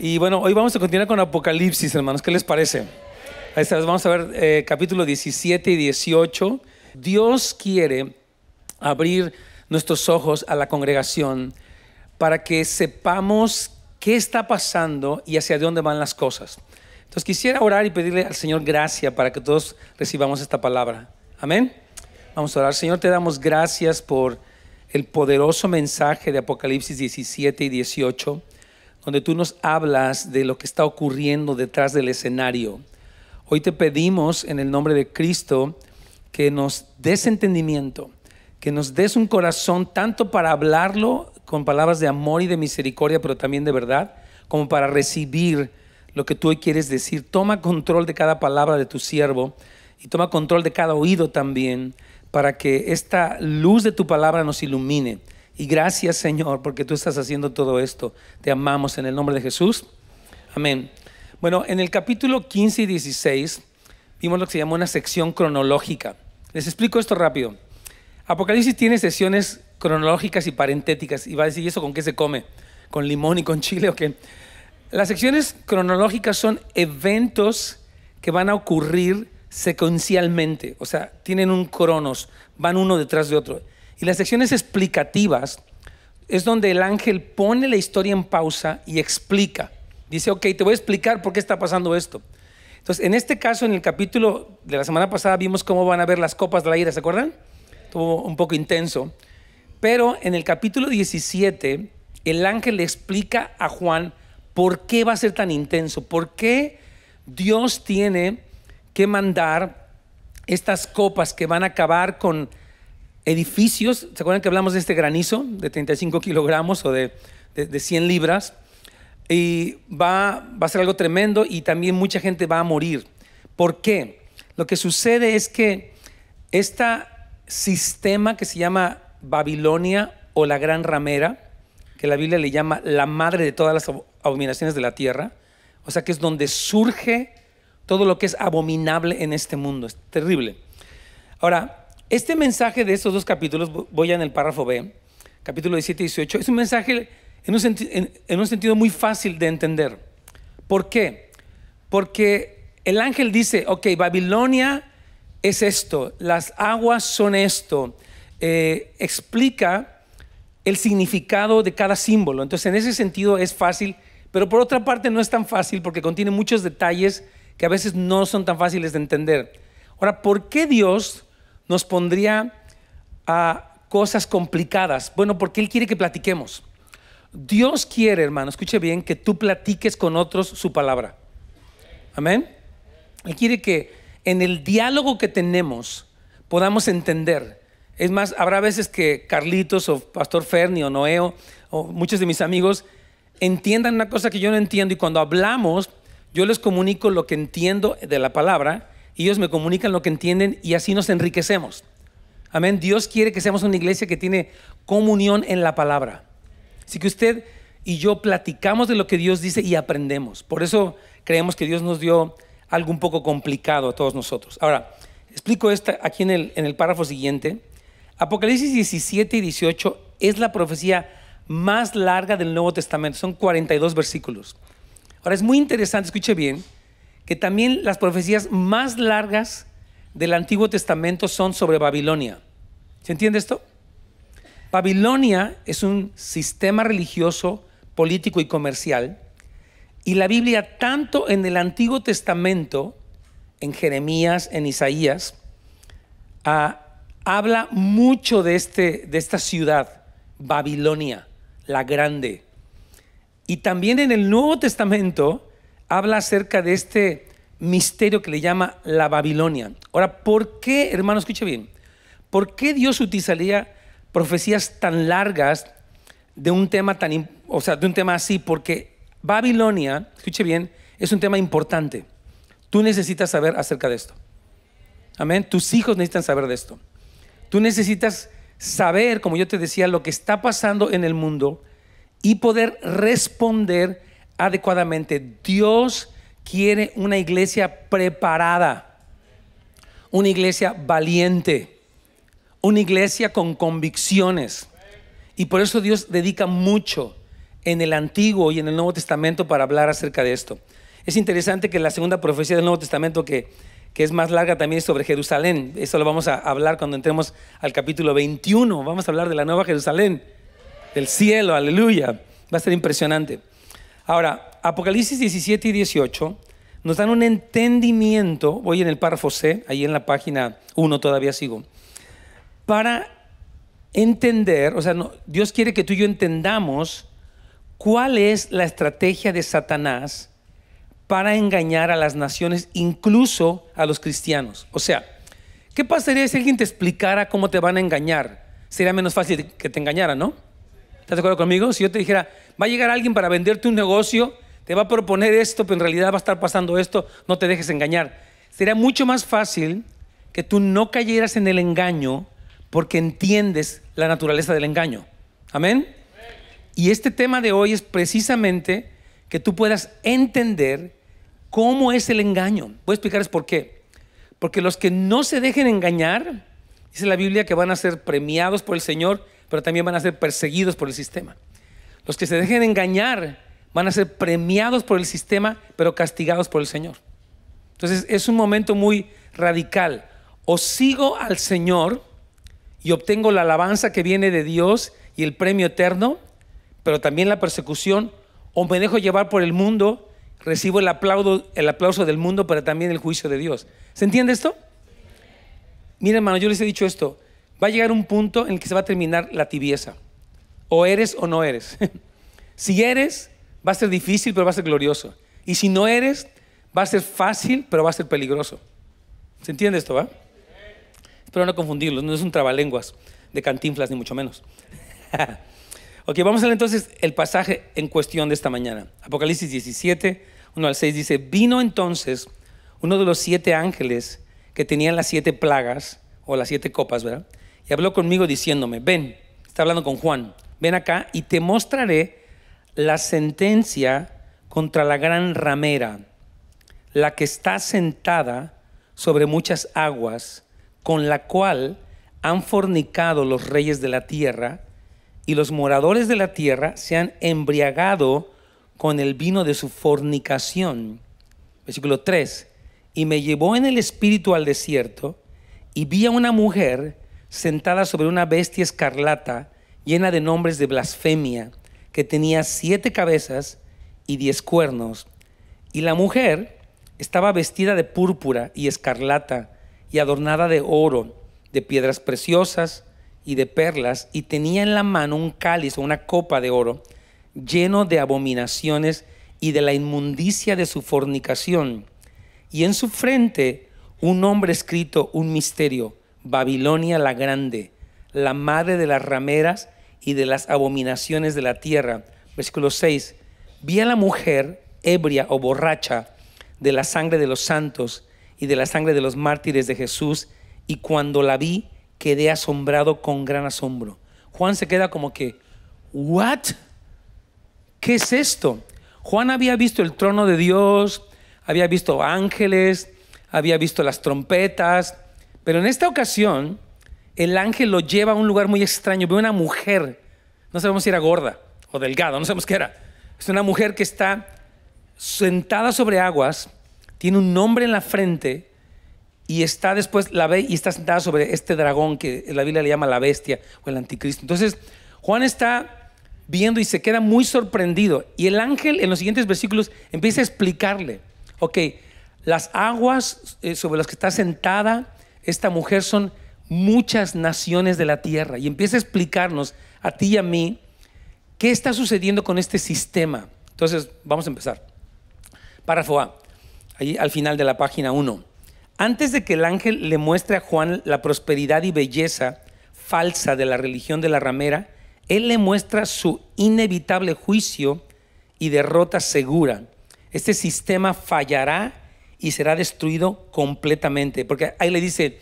Y bueno, hoy vamos a continuar con Apocalipsis, hermanos. ¿Qué les parece? Ahí vamos a ver eh, capítulo 17 y 18. Dios quiere abrir nuestros ojos a la congregación para que sepamos qué está pasando y hacia dónde van las cosas. Entonces quisiera orar y pedirle al Señor gracia para que todos recibamos esta palabra. Amén. Vamos a orar. Señor, te damos gracias por el poderoso mensaje de Apocalipsis 17 y 18 donde tú nos hablas de lo que está ocurriendo detrás del escenario. Hoy te pedimos en el nombre de Cristo que nos des entendimiento, que nos des un corazón tanto para hablarlo con palabras de amor y de misericordia, pero también de verdad, como para recibir lo que tú hoy quieres decir. Toma control de cada palabra de tu siervo y toma control de cada oído también, para que esta luz de tu palabra nos ilumine y gracias Señor porque tú estás haciendo todo esto. Te amamos en el nombre de Jesús. Amén. Bueno, en el capítulo 15 y 16 vimos lo que se llama una sección cronológica. Les explico esto rápido. Apocalipsis tiene sesiones cronológicas y parentéticas. Y va a decir, ¿y eso con qué se come? ¿Con limón y con chile o qué? Las secciones cronológicas son eventos que van a ocurrir secuencialmente. O sea, tienen un cronos, van uno detrás de otro. Y las secciones explicativas es donde el ángel pone la historia en pausa y explica. Dice, ok, te voy a explicar por qué está pasando esto. Entonces, en este caso, en el capítulo de la semana pasada, vimos cómo van a ver las copas de la ira, ¿se acuerdan? Estuvo un poco intenso. Pero en el capítulo 17, el ángel le explica a Juan por qué va a ser tan intenso, por qué Dios tiene que mandar estas copas que van a acabar con edificios, ¿se acuerdan que hablamos de este granizo de 35 kilogramos o de, 100 libras? Y va, va a ser algo tremendo y también mucha gente va a morir. ¿Por qué? Lo que sucede es que este sistema que se llama Babilonia o la Gran Ramera, que la Biblia le llama la madre de todas las abominaciones de la tierra, o sea que es donde surge todo lo que es abominable en este mundo, es terrible. Ahora, este mensaje de estos dos capítulos, voy en el párrafo B, capítulo 17 y 18, es un mensaje en un, sentido muy fácil de entender. ¿Por qué? Porque el ángel dice, ok, Babilonia es esto, las aguas son esto, eh, explica el significado de cada símbolo. Entonces, en ese sentido es fácil, pero por otra parte no es tan fácil porque contiene muchos detalles que a veces no son tan fáciles de entender. Ahora, ¿por qué Dios nos pondría a cosas complicadas. Bueno, porque Él quiere que platiquemos. Dios quiere, hermano, escuche bien, que tú platiques con otros su palabra. Amén. Él quiere que en el diálogo que tenemos podamos entender. Es más, habrá veces que Carlitos o Pastor Ferni o Noeo o muchos de mis amigos entiendan una cosa que yo no entiendo y cuando hablamos yo les comunico lo que entiendo de la palabra y ellos me comunican lo que entienden y así nos enriquecemos. Amén. Dios quiere que seamos una iglesia que tiene comunión en la palabra. Así que usted y yo platicamos de lo que Dios dice y aprendemos. Por eso creemos que Dios nos dio algo un poco complicado a todos nosotros. Ahora, explico esto aquí en el, en el párrafo siguiente. Apocalipsis 17 y 18 es la profecía más larga del Nuevo Testamento. Son 42 versículos. Ahora, es muy interesante, escuche bien que también las profecías más largas del Antiguo Testamento son sobre Babilonia. ¿Se entiende esto? Babilonia es un sistema religioso, político y comercial. Y la Biblia, tanto en el Antiguo Testamento, en Jeremías, en Isaías, ah, habla mucho de, este, de esta ciudad, Babilonia, la grande. Y también en el Nuevo Testamento habla acerca de este misterio que le llama la Babilonia. Ahora, ¿por qué, hermano, escuche bien? ¿Por qué Dios utilizaría profecías tan largas de un tema tan, o sea, de un tema así? Porque Babilonia, escuche bien, es un tema importante. Tú necesitas saber acerca de esto. Amén. Tus hijos necesitan saber de esto. Tú necesitas saber, como yo te decía, lo que está pasando en el mundo y poder responder adecuadamente. Dios quiere una iglesia preparada, una iglesia valiente, una iglesia con convicciones. Y por eso Dios dedica mucho en el Antiguo y en el Nuevo Testamento para hablar acerca de esto. Es interesante que la segunda profecía del Nuevo Testamento, que, que es más larga también, es sobre Jerusalén. Eso lo vamos a hablar cuando entremos al capítulo 21. Vamos a hablar de la nueva Jerusalén, del cielo, aleluya. Va a ser impresionante. Ahora, Apocalipsis 17 y 18 nos dan un entendimiento, voy en el párrafo C, ahí en la página 1 todavía sigo, para entender, o sea, Dios quiere que tú y yo entendamos cuál es la estrategia de Satanás para engañar a las naciones, incluso a los cristianos. O sea, ¿qué pasaría si alguien te explicara cómo te van a engañar? Sería menos fácil que te engañaran, ¿no? ¿Estás de acuerdo conmigo? Si yo te dijera, va a llegar alguien para venderte un negocio te va a proponer esto, pero en realidad va a estar pasando esto, no te dejes engañar. Sería mucho más fácil que tú no cayeras en el engaño porque entiendes la naturaleza del engaño. Amén. Y este tema de hoy es precisamente que tú puedas entender cómo es el engaño. Voy a explicarles por qué. Porque los que no se dejen engañar, dice la Biblia que van a ser premiados por el Señor, pero también van a ser perseguidos por el sistema. Los que se dejen engañar van a ser premiados por el sistema, pero castigados por el Señor. Entonces es un momento muy radical. O sigo al Señor y obtengo la alabanza que viene de Dios y el premio eterno, pero también la persecución, o me dejo llevar por el mundo, recibo el, aplaudo, el aplauso del mundo, pero también el juicio de Dios. ¿Se entiende esto? Mira, hermano, yo les he dicho esto. Va a llegar un punto en el que se va a terminar la tibieza. O eres o no eres. si eres, Va a ser difícil, pero va a ser glorioso. Y si no eres, va a ser fácil, pero va a ser peligroso. ¿Se entiende esto, va? Espero no confundirlos, no es un trabalenguas de cantinflas, ni mucho menos. ok, vamos a ver entonces el pasaje en cuestión de esta mañana. Apocalipsis 17, 1 al 6 dice, vino entonces uno de los siete ángeles que tenían las siete plagas o las siete copas, ¿verdad? Y habló conmigo diciéndome, ven, está hablando con Juan, ven acá y te mostraré la sentencia contra la gran ramera, la que está sentada sobre muchas aguas, con la cual han fornicado los reyes de la tierra, y los moradores de la tierra se han embriagado con el vino de su fornicación. Versículo 3. Y me llevó en el espíritu al desierto, y vi a una mujer sentada sobre una bestia escarlata, llena de nombres de blasfemia que tenía siete cabezas y diez cuernos, y la mujer estaba vestida de púrpura y escarlata, y adornada de oro, de piedras preciosas y de perlas, y tenía en la mano un cáliz o una copa de oro, lleno de abominaciones y de la inmundicia de su fornicación, y en su frente un nombre escrito, un misterio, Babilonia la Grande, la madre de las rameras y de las abominaciones de la tierra. Versículo 6. Vi a la mujer ebria o borracha de la sangre de los santos y de la sangre de los mártires de Jesús, y cuando la vi quedé asombrado con gran asombro. Juan se queda como que, ¿what? ¿Qué es esto? Juan había visto el trono de Dios, había visto ángeles, había visto las trompetas, pero en esta ocasión el ángel lo lleva a un lugar muy extraño. Ve una mujer, no sabemos si era gorda o delgada, no sabemos qué era. Es una mujer que está sentada sobre aguas, tiene un nombre en la frente y está después, la ve y está sentada sobre este dragón que la Biblia le llama la bestia o el anticristo. Entonces, Juan está viendo y se queda muy sorprendido. Y el ángel en los siguientes versículos empieza a explicarle, ok, las aguas eh, sobre las que está sentada esta mujer son muchas naciones de la tierra y empieza a explicarnos a ti y a mí qué está sucediendo con este sistema. Entonces, vamos a empezar. Párrafo A, ahí al final de la página 1. Antes de que el ángel le muestre a Juan la prosperidad y belleza falsa de la religión de la ramera, él le muestra su inevitable juicio y derrota segura. Este sistema fallará y será destruido completamente. Porque ahí le dice,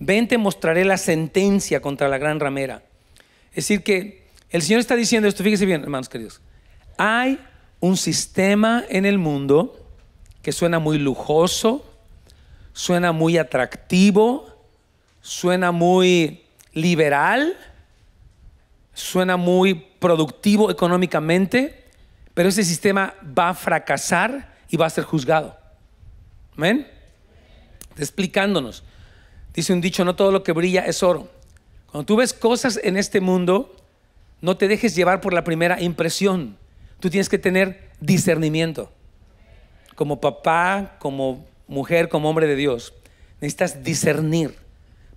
ven te mostraré la sentencia contra la gran ramera. Es decir, que el Señor está diciendo esto, fíjese bien, hermanos queridos, hay un sistema en el mundo que suena muy lujoso, suena muy atractivo, suena muy liberal, suena muy productivo económicamente, pero ese sistema va a fracasar y va a ser juzgado. ¿Amén? explicándonos. Dice un dicho, no todo lo que brilla es oro. Cuando tú ves cosas en este mundo, no te dejes llevar por la primera impresión. Tú tienes que tener discernimiento. Como papá, como mujer, como hombre de Dios, necesitas discernir.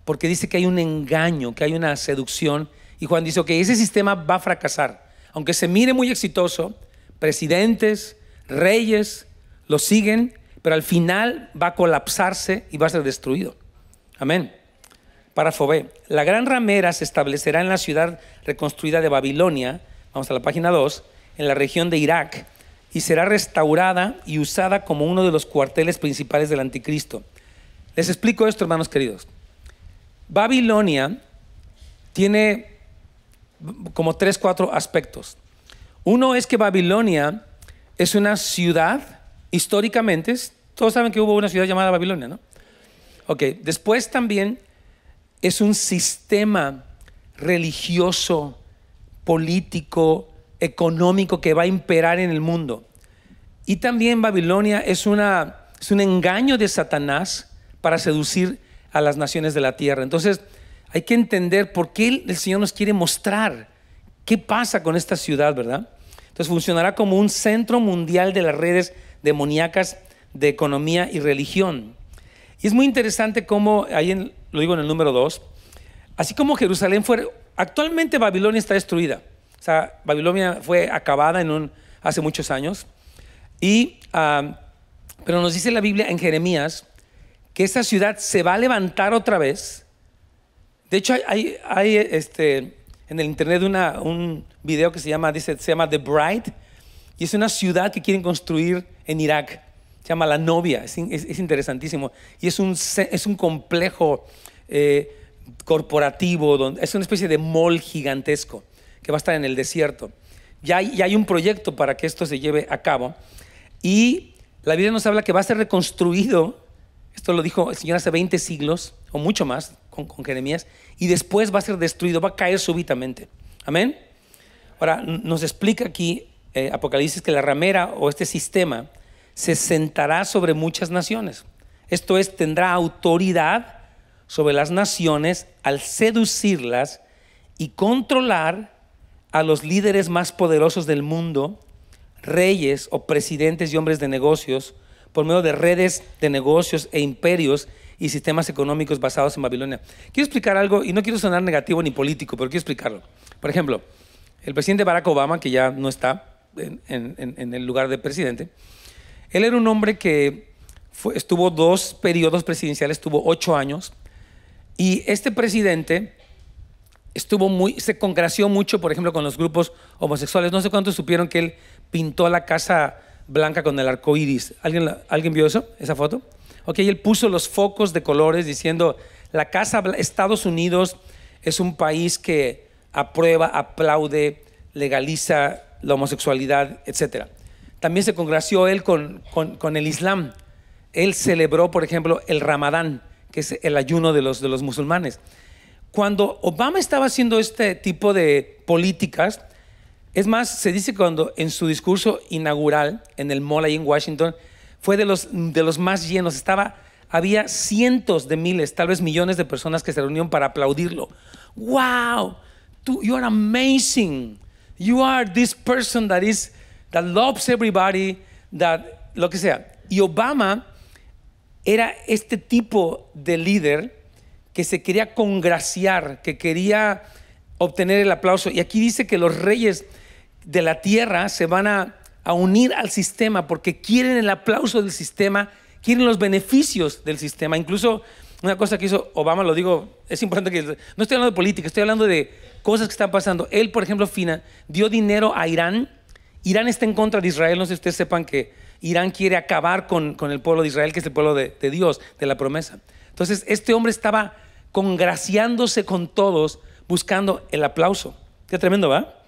Porque dice que hay un engaño, que hay una seducción. Y Juan dice, ok, ese sistema va a fracasar. Aunque se mire muy exitoso, presidentes, reyes, lo siguen, pero al final va a colapsarse y va a ser destruido. Amén. Para B. La gran ramera se establecerá en la ciudad reconstruida de Babilonia, vamos a la página 2, en la región de Irak, y será restaurada y usada como uno de los cuarteles principales del anticristo. Les explico esto, hermanos queridos. Babilonia tiene como tres, cuatro aspectos. Uno es que Babilonia es una ciudad, históricamente, todos saben que hubo una ciudad llamada Babilonia, ¿no? después también es un sistema religioso, político, económico que va a imperar en el mundo. Y también Babilonia es, una, es un engaño de Satanás para seducir a las naciones de la tierra. Entonces hay que entender por qué el Señor nos quiere mostrar qué pasa con esta ciudad, ¿verdad? Entonces funcionará como un centro mundial de las redes demoníacas de economía y religión. Y es muy interesante cómo, ahí en, lo digo en el número dos, así como Jerusalén fue, actualmente Babilonia está destruida. O sea, Babilonia fue acabada hace muchos años. Y, pero nos dice la Biblia en Jeremías que esa ciudad se va a levantar otra vez. De hecho, hay, este, en el internet un video que se llama, dice, se llama The Bride, y es una ciudad que quieren construir en Irak se llama La novia, es, interesantísimo. Y es un, es un complejo eh, corporativo, donde, es una especie de mall gigantesco que va a estar en el desierto. Ya hay, hay un proyecto para que esto se lleve a cabo. Y la Biblia nos habla que va a ser reconstruido, esto lo dijo el Señor hace 20 siglos o mucho más con, Jeremías, y después va a ser destruido, va a caer súbitamente. Amén. Ahora, nos explica aquí eh, Apocalipsis que la ramera o este sistema se sentará sobre muchas naciones. Esto es, tendrá autoridad sobre las naciones al seducirlas y controlar a los líderes más poderosos del mundo, reyes o presidentes y hombres de negocios, por medio de redes de negocios e imperios y sistemas económicos basados en Babilonia. Quiero explicar algo, y no quiero sonar negativo ni político, pero quiero explicarlo. Por ejemplo, el presidente Barack Obama, que ya no está en, el lugar de presidente, él era un hombre que estuvo dos periodos presidenciales, estuvo ocho años, y este presidente estuvo muy, se congració mucho, por ejemplo, con los grupos homosexuales. No sé cuántos supieron que él pintó la Casa Blanca con el arco iris. ¿Alguien, ¿alguien vio eso, esa foto? Ok, él puso los focos de colores diciendo, la Casa Estados Unidos es un país que aprueba, aplaude, legaliza la homosexualidad, etcétera. También se congració él con, el Islam. Él celebró, por ejemplo, el Ramadán, que es el ayuno de los, de los musulmanes. Cuando Obama estaba haciendo este tipo de políticas, es más, se dice cuando en su discurso inaugural en el mall ahí en Washington, fue de los, de los más llenos, estaba había cientos de miles, tal vez millones de personas que se reunieron para aplaudirlo. ¡Wow! Tú, you are amazing. You are this person that is that loves everybody, that lo que sea. Y Obama era este tipo de líder que se quería congraciar, que quería obtener el aplauso. Y aquí dice que los reyes de la tierra se van a unir al sistema porque quieren el aplauso del sistema, quieren los beneficios del sistema. Incluso una cosa que hizo Obama, lo digo, es importante que... No estoy hablando de política, estoy hablando de cosas que están pasando. Él, por ejemplo, Fina, dio dinero a Irán Irán está en contra de Israel, no sé si ustedes sepan que Irán quiere acabar con, con el pueblo de Israel, que es el pueblo de, Dios, de la promesa. Entonces, este hombre estaba congraciándose con todos, buscando el aplauso. Qué tremendo, ¿va?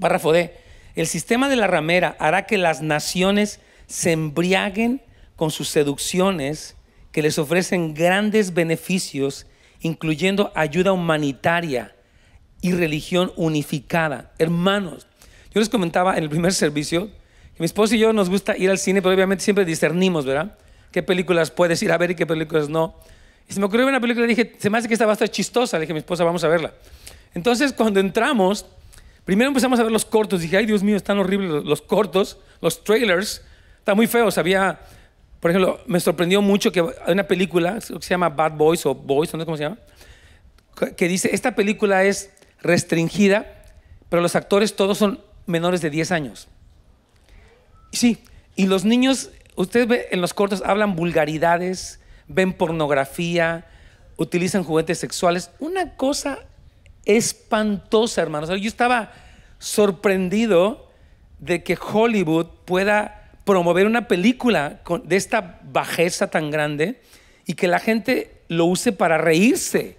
Párrafo D. El sistema de la ramera hará que las naciones se embriaguen con sus seducciones que les ofrecen grandes beneficios, incluyendo ayuda humanitaria y religión unificada. Hermanos, yo les comentaba en el primer servicio que mi esposo y yo nos gusta ir al cine, pero obviamente siempre discernimos, ¿verdad? ¿Qué películas puedes ir a ver y qué películas no? Y se me ocurrió una película y dije, se me hace que esta va a estar chistosa. Le dije a mi esposa, vamos a verla. Entonces, cuando entramos, primero empezamos a ver los cortos. Dije, ay, Dios mío, están horribles los cortos, los trailers. Están muy feos. Había, por ejemplo, me sorprendió mucho que hay una película que se llama Bad Boys o Boys, no sé cómo se llama, que dice, esta película es restringida, pero los actores todos son menores de 10 años. Sí, y los niños, ustedes en los cortos, hablan vulgaridades, ven pornografía, utilizan juguetes sexuales. Una cosa espantosa, hermanos. Yo estaba sorprendido de que Hollywood pueda promover una película de esta bajeza tan grande y que la gente lo use para reírse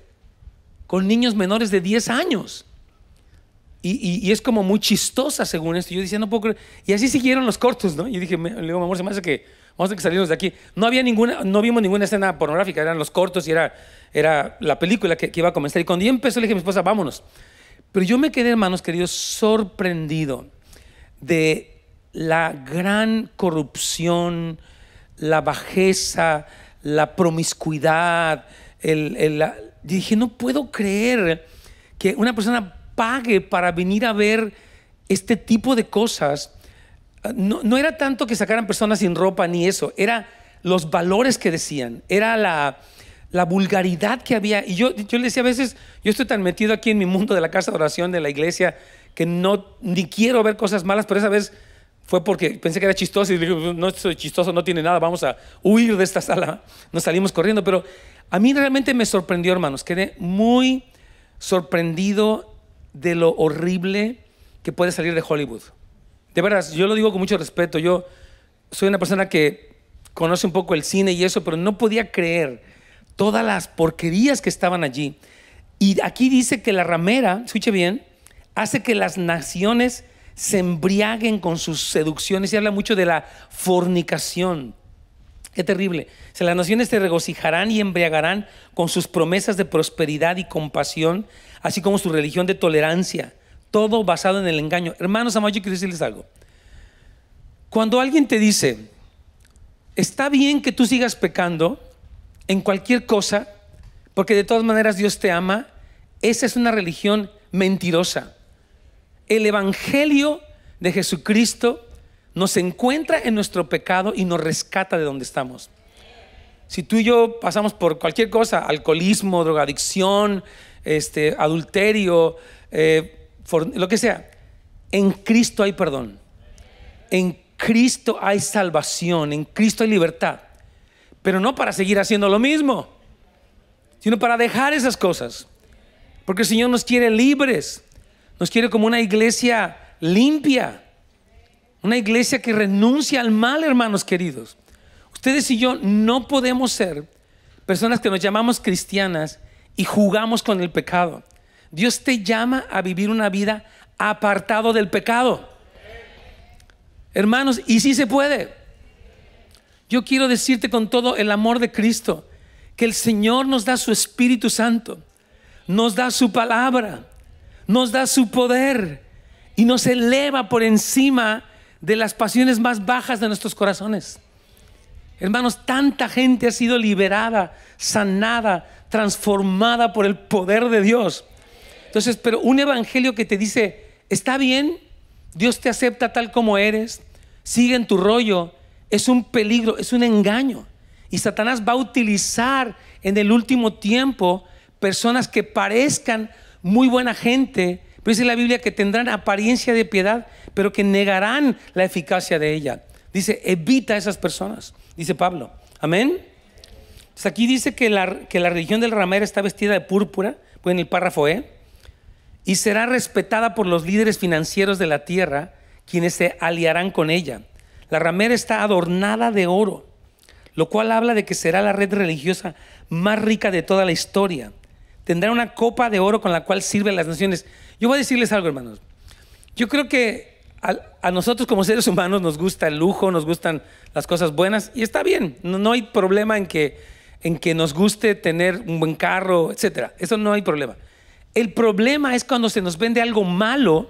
con niños menores de 10 años. Y, es como muy chistosa según esto. Yo decía, no puedo creer. Y así siguieron los cortos, ¿no? Yo dije, le digo, mi amor, se me hace que vamos a que salirnos de aquí. No había ninguna, no vimos ninguna escena pornográfica, eran los cortos y era, era la película que, iba a comenzar. Y cuando yo empezó, le dije a mi esposa, vámonos. Pero yo me quedé, hermanos queridos, sorprendido de la gran corrupción, la bajeza, la promiscuidad. El, el, dije, no puedo creer que una persona pague para venir a ver este tipo de cosas. No, no era tanto que sacaran personas sin ropa ni eso, era los valores que decían, era la, la vulgaridad que había. Y yo, yo le decía a veces, yo estoy tan metido aquí en mi mundo de la casa de oración, de la iglesia, que no ni quiero ver cosas malas, pero esa vez fue porque pensé que era chistoso y dije, no soy chistoso, no tiene nada, vamos a huir de esta sala. Nos salimos corriendo, pero a mí realmente me sorprendió, hermanos, quedé muy sorprendido de lo horrible que puede salir de Hollywood. De verdad, yo lo digo con mucho respeto. Yo soy una persona que conoce un poco el cine y eso, pero no podía creer todas las porquerías que estaban allí. Y aquí dice que la ramera, escuche bien, hace que las naciones se embriaguen con sus seducciones y habla mucho de la fornicación. Qué terrible. O sea, las naciones se regocijarán y embriagarán con sus promesas de prosperidad y compasión así como su religión de tolerancia, todo basado en el engaño. Hermanos amados, yo quiero decirles algo. Cuando alguien te dice, está bien que tú sigas pecando en cualquier cosa, porque de todas maneras Dios te ama, esa es una religión mentirosa. El Evangelio de Jesucristo nos encuentra en nuestro pecado y nos rescata de donde estamos. Si tú y yo pasamos por cualquier cosa, alcoholismo, drogadicción, este, adulterio, eh, lo que sea. En Cristo hay perdón. En Cristo hay salvación. En Cristo hay libertad. Pero no para seguir haciendo lo mismo, sino para dejar esas cosas. Porque el Señor nos quiere libres. Nos quiere como una iglesia limpia. Una iglesia que renuncia al mal, hermanos queridos. Ustedes y yo no podemos ser personas que nos llamamos cristianas y jugamos con el pecado. Dios te llama a vivir una vida apartado del pecado. Hermanos, y si se puede. Yo quiero decirte con todo el amor de Cristo que el Señor nos da su Espíritu Santo, nos da su palabra, nos da su poder y nos eleva por encima de las pasiones más bajas de nuestros corazones. Hermanos, tanta gente ha sido liberada, sanada, transformada por el poder de Dios. Entonces, pero un evangelio que te dice, está bien, Dios te acepta tal como eres, sigue en tu rollo, es un peligro, es un engaño. Y Satanás va a utilizar en el último tiempo personas que parezcan muy buena gente, pero dice la Biblia que tendrán apariencia de piedad, pero que negarán la eficacia de ella. Dice, evita a esas personas, dice Pablo. Amén aquí dice que la, religión del ramera está vestida de púrpura, en el párrafo E, y será respetada por los líderes financieros de la tierra, quienes se aliarán con ella. La ramera está adornada de oro, lo cual habla de que será la red religiosa más rica de toda la historia. Tendrá una copa de oro con la cual sirven las naciones. Yo voy a decirles algo, hermanos. Yo creo que a, nosotros como seres humanos nos gusta el lujo, nos gustan las cosas buenas y está bien, no hay problema en que en que nos guste tener un buen carro, etc. Eso no hay problema. El problema es cuando se nos vende algo malo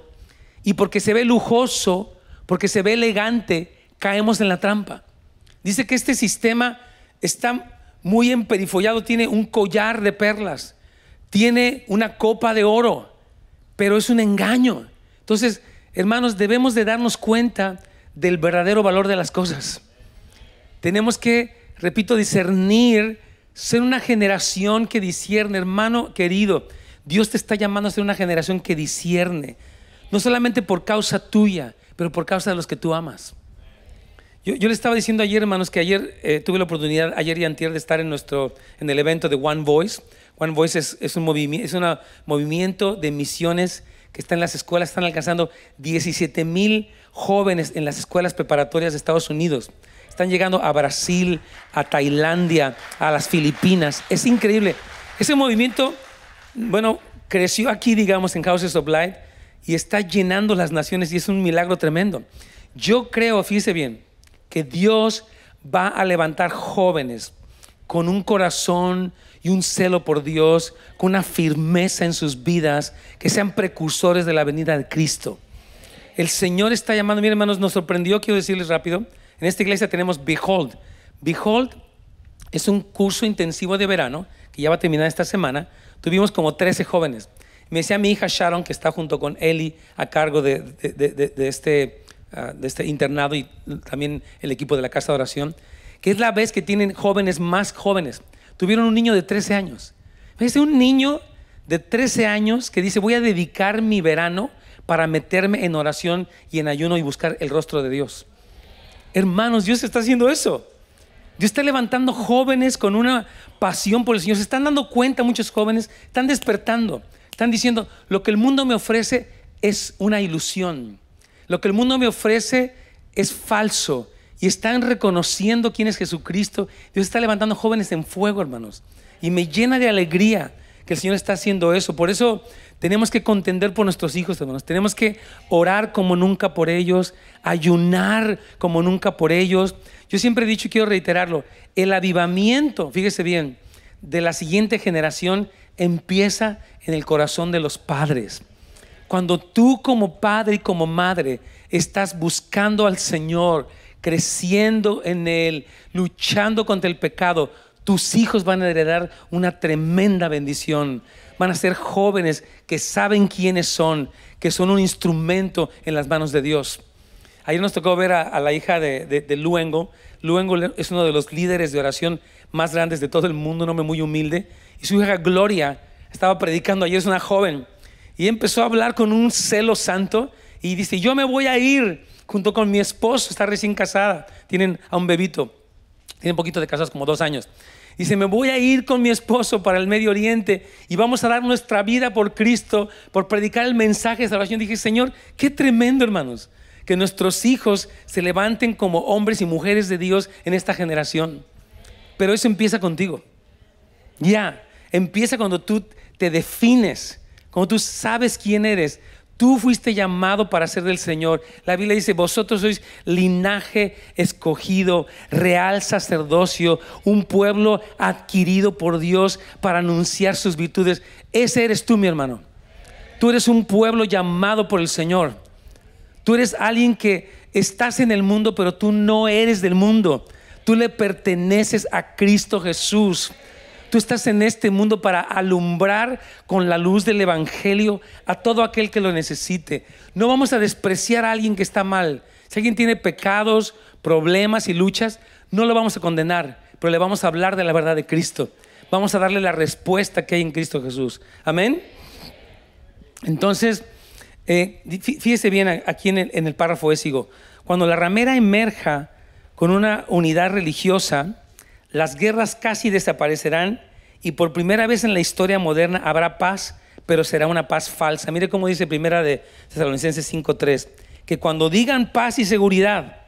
y porque se ve lujoso, porque se ve elegante, caemos en la trampa. Dice que este sistema está muy emperifollado, tiene un collar de perlas, tiene una copa de oro, pero es un engaño. Entonces, hermanos, debemos de darnos cuenta del verdadero valor de las cosas. Tenemos que Repito, discernir, ser una generación que discierne, hermano querido. Dios te está llamando a ser una generación que discierne, no solamente por causa tuya, pero por causa de los que tú amas. Yo, le estaba diciendo ayer, hermanos, que ayer eh, tuve la oportunidad, ayer y antier, de estar en, nuestro, en el evento de One Voice. One Voice es, un movimiento, es un movimiento de misiones que está en las escuelas, están alcanzando 17 mil jóvenes en las escuelas preparatorias de Estados Unidos. Están llegando a Brasil, a Tailandia, a las Filipinas. Es increíble. Ese movimiento, bueno, creció aquí, digamos, en Houses of Light y está llenando las naciones y es un milagro tremendo. Yo creo, fíjese bien, que Dios va a levantar jóvenes con un corazón y un celo por Dios, con una firmeza en sus vidas, que sean precursores de la venida de Cristo. El Señor está llamando, mire hermanos, nos sorprendió, quiero decirles rápido, en esta iglesia tenemos Behold. Behold es un curso intensivo de verano que ya va a terminar esta semana. Tuvimos como 13 jóvenes. Me decía mi hija Sharon, que está junto con Eli a cargo de, este, ah, de este internado y también el equipo de la Casa de Oración, que es la vez que tienen jóvenes más jóvenes. Tuvieron un niño de 13 años. Me dice un niño de 13 años que dice, voy a dedicar mi verano para meterme en oración y en ayuno y buscar el rostro de Dios. Hermanos, Dios está haciendo eso. Dios está levantando jóvenes con una pasión por el Señor. Se están dando cuenta muchos jóvenes, están despertando, están diciendo, lo que el mundo me ofrece es una ilusión. Lo que el mundo me ofrece es falso. Y están reconociendo quién es Jesucristo. Dios está levantando jóvenes en fuego, hermanos. Y me llena de alegría que el Señor está haciendo eso. Por eso tenemos que contender por nuestros hijos, hermanos. Tenemos que orar como nunca por ellos, ayunar como nunca por ellos. Yo siempre he dicho y quiero reiterarlo, el avivamiento, fíjese bien, de la siguiente generación empieza en el corazón de los padres. Cuando tú como padre y como madre estás buscando al Señor, creciendo en Él, luchando contra el pecado, tus hijos van a heredar una tremenda bendición. Van a ser jóvenes que saben quiénes son, que son un instrumento en las manos de Dios. Ayer nos tocó ver a, la hija de, Luengo. Luengo es uno de los líderes de oración más grandes de todo el mundo, un hombre muy humilde. Y su hija Gloria estaba predicando ayer, es una joven. Y empezó a hablar con un celo santo y dice, yo me voy a ir junto con mi esposo, está recién casada, tienen a un bebito, tienen poquito de casas como dos años. Dice, me voy a ir con mi esposo para el Medio Oriente y vamos a dar nuestra vida por Cristo, por predicar el mensaje de salvación. Dije, Señor, qué tremendo, hermanos, que nuestros hijos se levanten como hombres y mujeres de Dios en esta generación. Pero eso empieza contigo. Ya, empieza cuando tú te defines, cuando tú sabes quién eres, Tú fuiste llamado para ser del Señor. La Biblia dice, vosotros sois linaje escogido, real sacerdocio, un pueblo adquirido por Dios para anunciar sus virtudes. Ese eres tú, mi hermano. Tú eres un pueblo llamado por el Señor. Tú eres alguien que estás en el mundo, pero tú no eres del mundo. Tú le perteneces a Cristo Jesús. Tú estás en este mundo para alumbrar con la luz del Evangelio a todo aquel que lo necesite. No vamos a despreciar a alguien que está mal. Si alguien tiene pecados, problemas y luchas, no lo vamos a condenar, pero le vamos a hablar de la verdad de Cristo. Vamos a darle la respuesta que hay en Cristo Jesús. Amén. Entonces, eh, fíjese bien aquí en el, párrafo éxigo. Eh, Cuando la ramera emerja con una unidad religiosa, las guerras casi desaparecerán y por primera vez en la historia moderna habrá paz, pero será una paz falsa. Mire cómo dice primera de Tesalonicenses 5:3, que cuando digan paz y seguridad,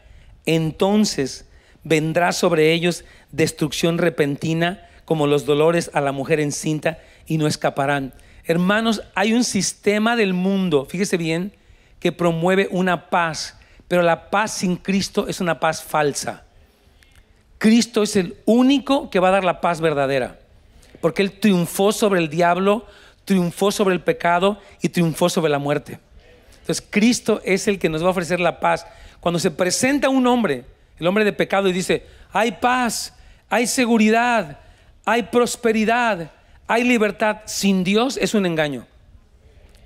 entonces vendrá sobre ellos destrucción repentina como los dolores a la mujer encinta y no escaparán. Hermanos, hay un sistema del mundo, fíjese bien, que promueve una paz, pero la paz sin Cristo es una paz falsa. Cristo es el único que va a dar la paz verdadera. Porque Él triunfó sobre el diablo, triunfó sobre el pecado y triunfó sobre la muerte. Entonces Cristo es el que nos va a ofrecer la paz. Cuando se presenta un hombre, el hombre de pecado, y dice, hay paz, hay seguridad, hay prosperidad, hay libertad sin Dios, es un engaño.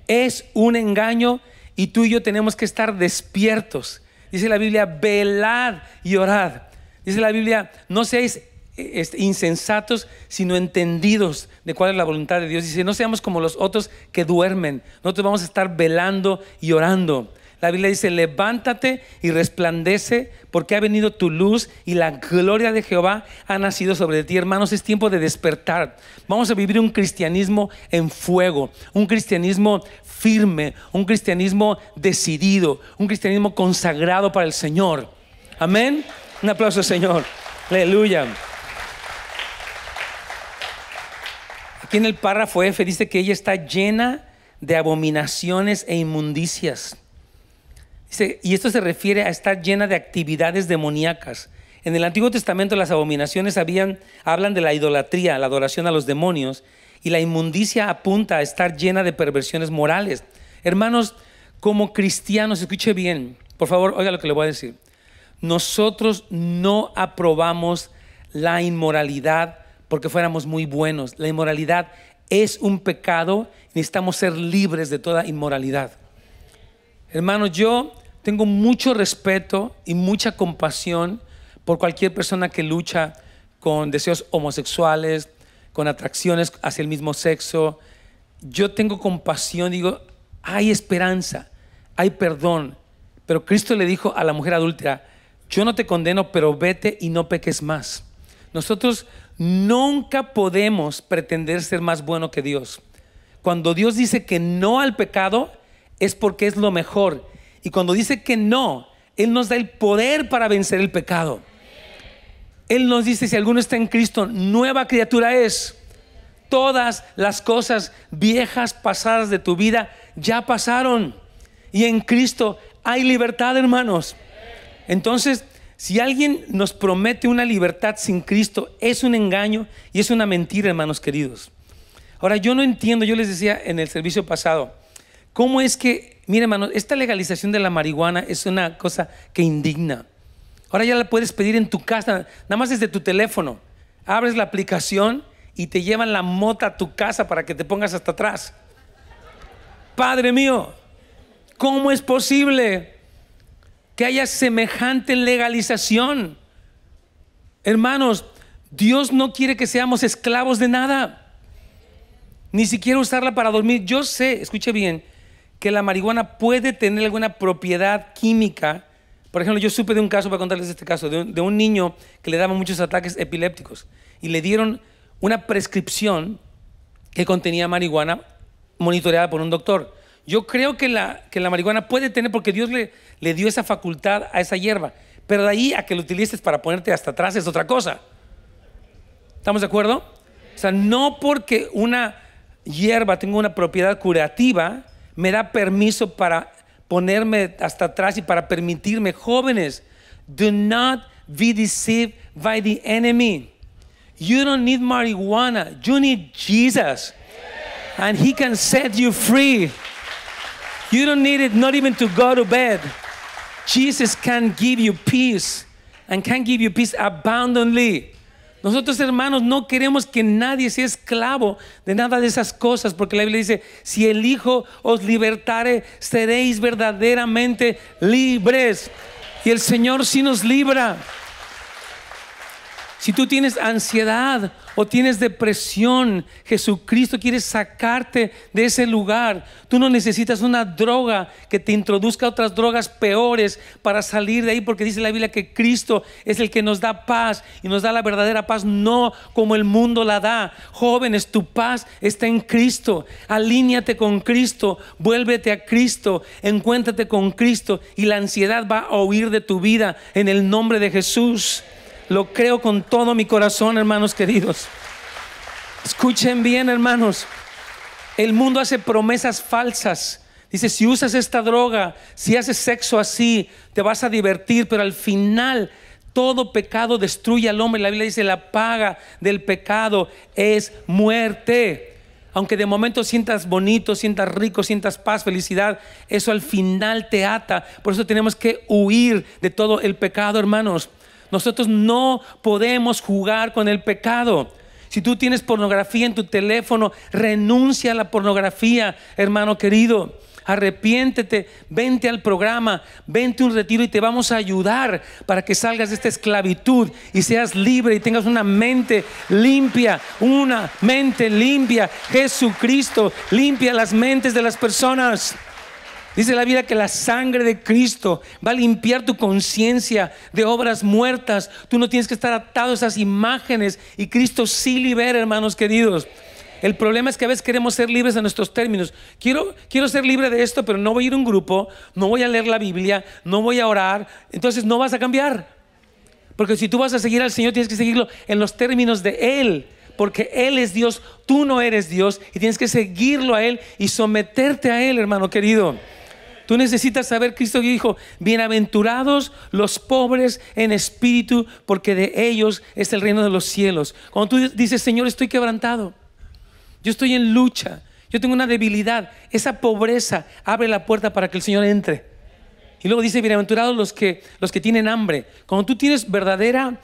Es un engaño y tú y yo tenemos que estar despiertos. Dice la Biblia, velad y orad Dice la Biblia, no seáis eh, este, insensatos, sino entendidos de cuál es la voluntad de Dios. Dice, no seamos como los otros que duermen. Nosotros vamos a estar velando y orando. La Biblia dice, levántate y resplandece, porque ha venido tu luz y la gloria de Jehová ha nacido sobre ti. Hermanos, es tiempo de despertar. Vamos a vivir un cristianismo en fuego, un cristianismo firme, un cristianismo decidido, un cristianismo consagrado para el Señor. Amén. Un aplauso, Señor. Aleluya. Aquí en el párrafo F dice que ella está llena de abominaciones e inmundicias. y esto se refiere a estar llena de actividades demoníacas. En el Antiguo Testamento las abominaciones hablan de la idolatría, la adoración a los demonios, y la inmundicia apunta a estar llena de perversiones morales. Hermanos, como cristianos, escuche bien, por favor, oiga lo que le voy a decir. Nosotros no aprobamos la inmoralidad porque fuéramos muy buenos. La inmoralidad es un pecado. y Necesitamos ser libres de toda inmoralidad. Hermanos, yo tengo mucho respeto y mucha compasión por cualquier persona que lucha con deseos homosexuales, con atracciones hacia el mismo sexo. Yo tengo compasión, digo, hay esperanza, hay perdón. Pero Cristo le dijo a la mujer adúltera, yo no te condeno, pero vete y no peques más. Nosotros nunca podemos pretender ser más bueno que Dios. Cuando Dios dice que no al pecado, es porque es lo mejor. Y cuando dice que no, Él nos da el poder para vencer el pecado. Él nos dice, si alguno está en Cristo, nueva criatura es. Todas las cosas viejas pasadas de tu vida ya pasaron. Y en Cristo hay libertad, hermanos. Entonces, si alguien nos promete una libertad sin Cristo, es un engaño y es una mentira, hermanos queridos. Ahora, yo no entiendo, yo les decía en el servicio pasado, ¿cómo es que, mire hermano esta legalización de la marihuana es una cosa que indigna? Ahora ya la puedes pedir en tu casa, nada más desde tu teléfono. Abres la aplicación y te llevan la mota a tu casa para que te pongas hasta atrás. Padre mío, ¿cómo es posible? que haya semejante legalización. Hermanos, Dios no quiere que seamos esclavos de nada. Ni siquiera usarla para dormir. Yo sé, escuche bien, que la marihuana puede tener alguna propiedad química. Por ejemplo, yo supe de un caso, para contarles este caso, de un, niño que le daban muchos ataques epilépticos y le dieron una prescripción que contenía marihuana monitoreada por un doctor. Yo creo que la, que la marihuana puede tener, porque Dios le, le dio esa facultad a esa hierba. Pero de ahí a que lo utilices para ponerte hasta atrás es otra cosa. ¿Estamos de acuerdo? O sea, no porque una hierba tenga una propiedad curativa, me da permiso para ponerme hasta atrás y para permitirme, jóvenes, do not be deceived by the enemy. You don't need marijuana, you need Jesus. And he can set you free. You don't need it not even to go to bed. Jesus can give you peace and can give you peace abundantly. Nosotros hermanos no queremos que nadie sea esclavo de nada de esas cosas, porque la Biblia dice, si el Hijo os libertare, seréis verdaderamente libres. Y el Señor si nos libra. Si tú tienes ansiedad o tienes depresión, Jesucristo quiere sacarte de ese lugar. Tú no necesitas una droga que te introduzca otras drogas peores para salir de ahí, porque dice la Biblia que Cristo es el que nos da paz y nos da la verdadera paz, no como el mundo la da. Jóvenes, tu paz está en Cristo. Alíñate con Cristo, vuélvete a Cristo, encuéntrate con Cristo y la ansiedad va a huir de tu vida en el nombre de Jesús. Lo creo con todo mi corazón, hermanos queridos. Escuchen bien, hermanos. El mundo hace promesas falsas. Dice, si usas esta droga, si haces sexo así, te vas a divertir, pero al final todo pecado destruye al hombre. La Biblia dice, la paga del pecado es muerte. Aunque de momento sientas bonito, sientas rico, sientas paz, felicidad, eso al final te ata. Por eso tenemos que huir de todo el pecado, hermanos. Nosotros no podemos jugar con el pecado. Si tú tienes pornografía en tu teléfono, renuncia a la pornografía, hermano querido. Arrepiéntete, vente al programa, vente un retiro y te vamos a ayudar para que salgas de esta esclavitud y seas libre y tengas una mente limpia, una mente limpia. Jesucristo limpia las mentes de las personas. Dice la vida que la sangre de Cristo va a limpiar tu conciencia de obras muertas. Tú no tienes que estar atado a esas imágenes y Cristo sí libera, hermanos queridos. El problema es que a veces queremos ser libres de nuestros términos. Quiero, quiero ser libre de esto, pero no voy a ir a un grupo, no voy a leer la Biblia, no voy a orar. Entonces no vas a cambiar. Porque si tú vas a seguir al Señor, tienes que seguirlo en los términos de Él porque Él es Dios, tú no eres Dios y tienes que seguirlo a Él y someterte a Él, hermano querido. Tú necesitas saber, Cristo dijo, bienaventurados los pobres en espíritu, porque de ellos es el reino de los cielos. Cuando tú dices, Señor, estoy quebrantado, yo estoy en lucha, yo tengo una debilidad, esa pobreza abre la puerta para que el Señor entre. Y luego dice, bienaventurados los que, los que tienen hambre. Cuando tú tienes verdadera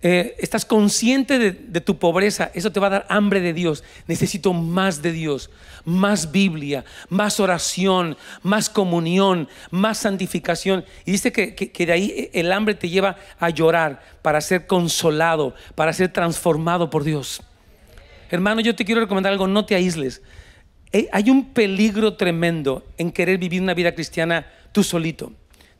eh, estás consciente de, tu pobreza, eso te va a dar hambre de Dios. Necesito más de Dios, más Biblia, más oración, más comunión, más santificación. Y dice que, que de ahí el hambre te lleva a llorar para ser consolado, para ser transformado por Dios. Hermano, yo te quiero recomendar algo, no te aísles. Eh, hay un peligro tremendo en querer vivir una vida cristiana tú solito.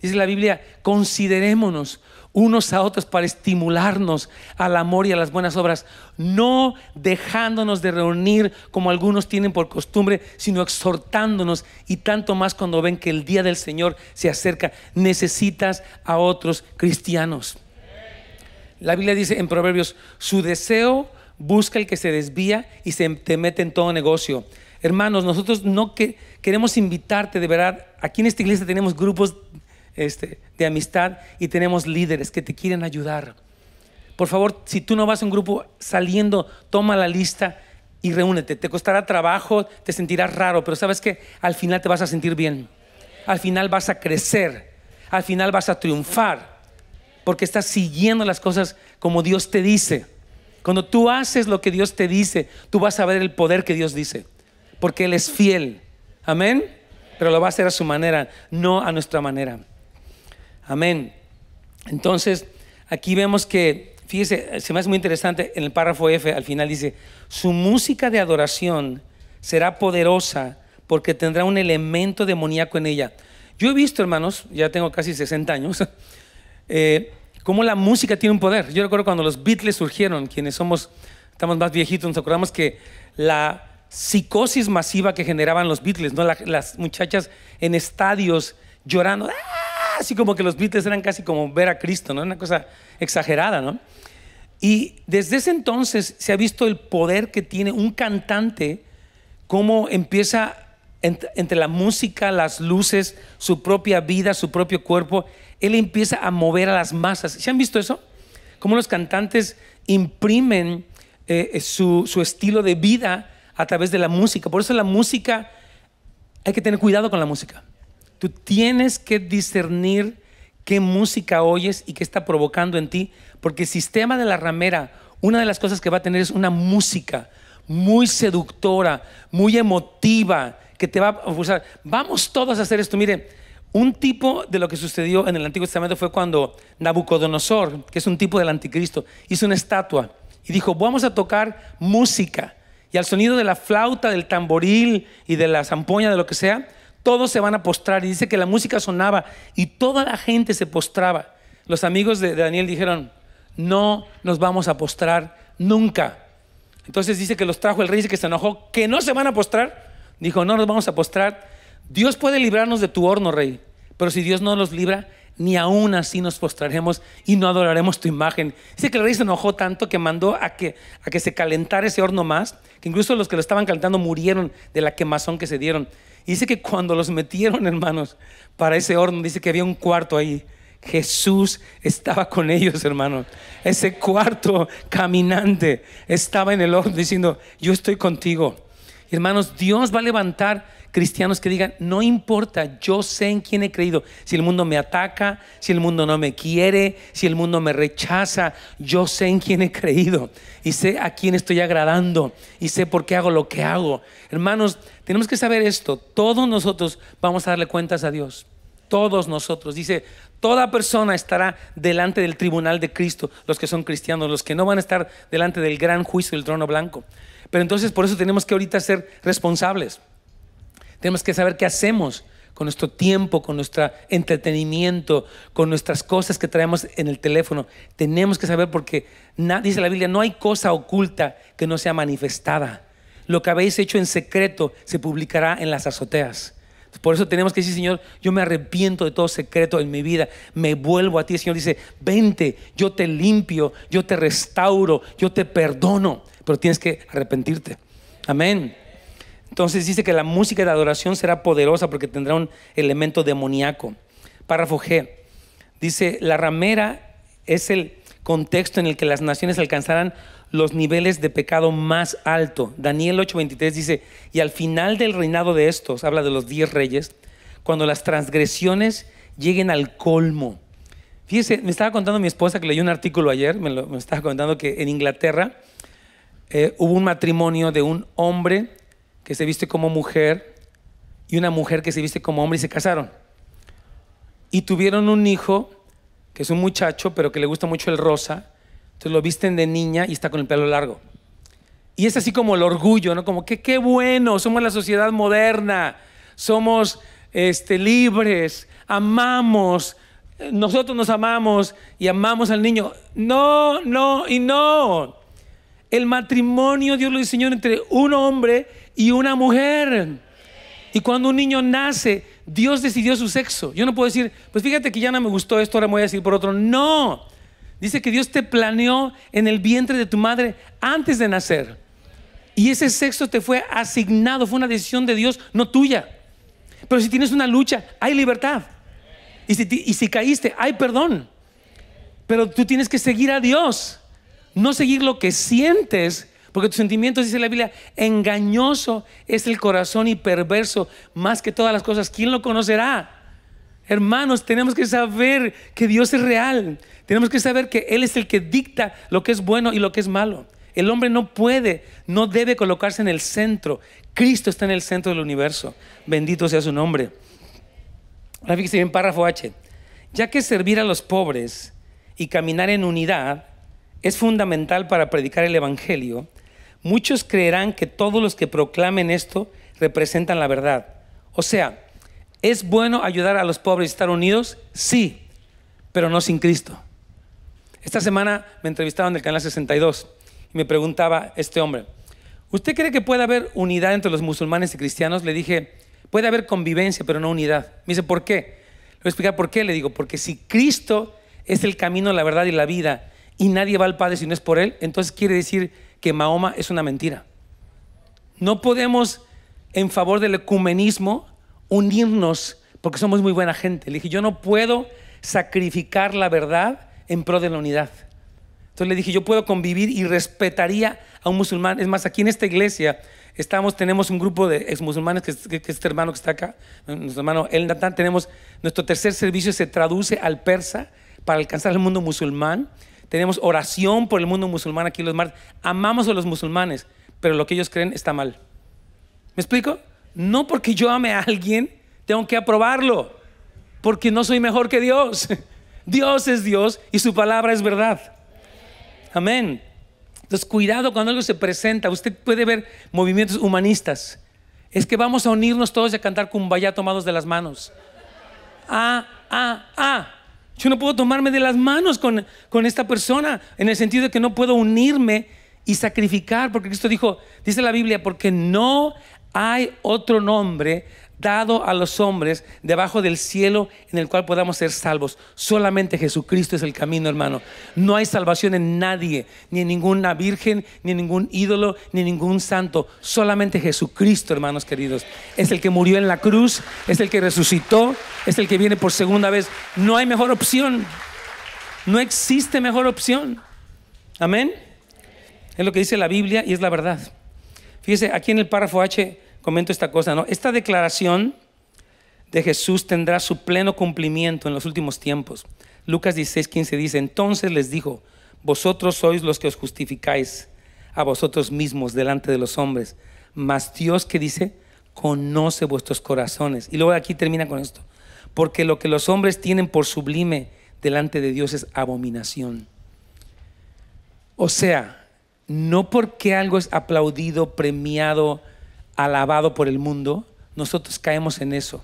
Dice la Biblia, considerémonos unos a otros para estimularnos al amor y a las buenas obras, no dejándonos de reunir como algunos tienen por costumbre, sino exhortándonos y tanto más cuando ven que el día del Señor se acerca. Necesitas a otros cristianos. La Biblia dice en Proverbios, su deseo busca el que se desvía y se te mete en todo negocio. Hermanos, nosotros no queremos invitarte de verdad. Aquí en esta iglesia tenemos grupos este, de amistad y tenemos líderes que te quieren ayudar. Por favor, si tú no vas a un grupo saliendo, toma la lista y reúnete. Te costará trabajo, te sentirás raro, pero sabes que al final te vas a sentir bien. Al final vas a crecer. Al final vas a triunfar. Porque estás siguiendo las cosas como Dios te dice. Cuando tú haces lo que Dios te dice, tú vas a ver el poder que Dios dice. Porque Él es fiel. Amén. Pero lo va a hacer a su manera, no a nuestra manera. Amén. Entonces, aquí vemos que, fíjese, se me hace muy interesante en el párrafo F, al final dice, su música de adoración será poderosa porque tendrá un elemento demoníaco en ella. Yo he visto, hermanos, ya tengo casi 60 años, eh, cómo la música tiene un poder. Yo recuerdo cuando los Beatles surgieron, quienes somos, estamos más viejitos, nos acordamos que la psicosis masiva que generaban los Beatles, ¿no? las, las muchachas en estadios llorando, ¡Ah! casi como que los Beatles eran casi como ver a Cristo, ¿no? Una cosa exagerada, ¿no? Y desde ese entonces se ha visto el poder que tiene un cantante, cómo empieza entre la música, las luces, su propia vida, su propio cuerpo, él empieza a mover a las masas. ¿Se han visto eso? Cómo los cantantes imprimen eh, eh, su estilo de vida a través de la música. Por eso la música, hay que tener cuidado con la música. Tú tienes que discernir qué música oyes y qué está provocando en ti, porque el sistema de la ramera, una de las cosas que va a tener es una música muy seductora, muy emotiva, que te va a usar. Vamos todos a hacer esto. Mire, un tipo de lo que sucedió en el Antiguo Testamento fue cuando Nabucodonosor, que es un tipo del anticristo, hizo una estatua y dijo, vamos a tocar música. Y al sonido de la flauta, del tamboril y de la zampoña, de lo que sea, todos se van a postrar. Y dice que la música sonaba y toda la gente se postraba. Los amigos de Daniel dijeron, no nos vamos a postrar nunca. Entonces dice que los trajo el rey, dice que se enojó, que no se van a postrar. Dijo, no nos vamos a postrar. Dios puede librarnos de tu horno, rey, pero si Dios no los libra, ni aún así nos postraremos y no adoraremos tu imagen. Dice que el rey se enojó tanto que mandó a que, a que se calentara ese horno más, que incluso los que lo estaban calentando murieron de la quemazón que se dieron dice que cuando los metieron, hermanos, para ese horno, dice que había un cuarto ahí. Jesús estaba con ellos, hermanos. Ese cuarto caminante estaba en el horno diciendo, yo estoy contigo. Hermanos, Dios va a levantar cristianos que digan, no importa, yo sé en quién he creído. Si el mundo me ataca, si el mundo no me quiere, si el mundo me rechaza, yo sé en quién he creído y sé a quién estoy agradando y sé por qué hago lo que hago. Hermanos, tenemos que saber esto. Todos nosotros vamos a darle cuentas a Dios. Todos nosotros. Dice, toda persona estará delante del tribunal de Cristo, los que son cristianos, los que no van a estar delante del gran juicio del trono blanco. Pero entonces por eso tenemos que ahorita ser responsables. Tenemos que saber qué hacemos con nuestro tiempo, con nuestro entretenimiento, con nuestras cosas que traemos en el teléfono. Tenemos que saber porque, dice la Biblia, no hay cosa oculta que no sea manifestada lo que habéis hecho en secreto se publicará en las azoteas. Por eso tenemos que decir, Señor, yo me arrepiento de todo secreto en mi vida, me vuelvo a ti. Señor dice, vente, yo te limpio, yo te restauro, yo te perdono, pero tienes que arrepentirte. Amén. Entonces dice que la música de adoración será poderosa porque tendrá un elemento demoníaco. Párrafo G. Dice, la ramera es el contexto en el que las naciones alcanzarán los niveles de pecado más alto. Daniel 8:23 dice, y al final del reinado de estos, habla de los diez reyes, cuando las transgresiones lleguen al colmo. Fíjese, me estaba contando mi esposa que leyó un artículo ayer, me, estaba contando que en Inglaterra eh, hubo un matrimonio de un hombre que se viste como mujer y una mujer que se viste como hombre y se casaron. Y tuvieron un hijo, que es un muchacho, pero que le gusta mucho el rosa, entonces lo visten de niña y está con el pelo largo. Y es así como el orgullo, ¿no? Como que qué bueno, somos la sociedad moderna, somos este, libres, amamos, nosotros nos amamos y amamos al niño. No, no y no. El matrimonio Dios lo diseñó entre un hombre y una mujer. Y cuando un niño nace, Dios decidió su sexo. Yo no puedo decir, pues fíjate que ya no me gustó esto, ahora me voy a decir por otro. No, Dice que Dios te planeó en el vientre de tu madre antes de nacer. Y ese sexo te fue asignado, fue una decisión de Dios, no tuya. Pero si tienes una lucha, hay libertad. Y si, caíste, hay perdón. Pero tú tienes que seguir a Dios, no seguir lo que sientes, porque tus sentimientos, dice la Biblia, engañoso es el corazón y perverso más que todas las cosas. ¿Quién lo conocerá? Hermanos, tenemos que saber que Dios es real. Tenemos que saber que Él es el que dicta lo que es bueno y lo que es malo. El hombre no puede, no debe colocarse en el centro. Cristo está en el centro del universo. Bendito sea su nombre. Ahora fíjese bien, párrafo H. Ya que servir a los pobres y caminar en unidad es fundamental para predicar el Evangelio, muchos creerán que todos los que proclamen esto representan la verdad. O sea, ¿es bueno ayudar a los pobres y estar unidos? Sí, pero no sin Cristo. Esta semana me en el Canal 62 y me preguntaba este hombre, ¿usted cree que puede haber unidad entre los musulmanes y cristianos? Le dije, puede haber convivencia, pero no unidad. Me dice, ¿por qué? Le voy a explicar por qué. Le digo, porque si Cristo es el camino, la verdad y la vida, y nadie va al Padre si no es por Él, entonces quiere decir que Mahoma es una mentira. No podemos, en favor del ecumenismo, unirnos porque somos muy buena gente. Le dije, yo no puedo sacrificar la verdad en pro de la unidad. Entonces le dije, yo puedo convivir y respetaría a un musulmán. Es más, aquí en esta iglesia estamos, tenemos un grupo de exmusulmanes, que, que, este hermano que está acá, nuestro hermano El Natán, tenemos nuestro tercer servicio se traduce al persa para alcanzar el mundo musulmán. Tenemos oración por el mundo musulmán aquí los martes. Amamos a los musulmanes, pero lo que ellos creen está mal. ¿Me explico? No porque yo ame a alguien, tengo que aprobarlo, porque no soy mejor que Dios. Dios es Dios y su palabra es verdad. Amén. Entonces, cuidado cuando algo se presenta. Usted puede ver movimientos humanistas. Es que vamos a unirnos todos y a cantar cumbaya tomados de las manos. Ah, ah, ah. Yo no puedo tomarme de las manos con, con esta persona, en el sentido de que no puedo unirme y sacrificar, porque Cristo dijo, dice la Biblia, porque no hay otro nombre dado a los hombres debajo del cielo en el cual podamos ser salvos. Solamente Jesucristo es el camino, hermano. No hay salvación en nadie, ni en ninguna virgen, ni en ningún ídolo, ni en ningún santo. Solamente Jesucristo, hermanos queridos. Es el que murió en la cruz, es el que resucitó, es el que viene por segunda vez. No hay mejor opción. No existe mejor opción. Amén. Es lo que dice la Biblia y es la verdad. Fíjese, aquí en el párrafo H comento esta cosa, ¿no? Esta declaración de Jesús tendrá su pleno cumplimiento en los últimos tiempos. Lucas 16, 15 dice, entonces les dijo, vosotros sois los que os justificáis a vosotros mismos delante de los hombres, mas Dios que dice, conoce vuestros corazones. Y luego aquí termina con esto, porque lo que los hombres tienen por sublime delante de Dios es abominación. O sea, no porque algo es aplaudido, premiado, alabado por el mundo, nosotros caemos en eso.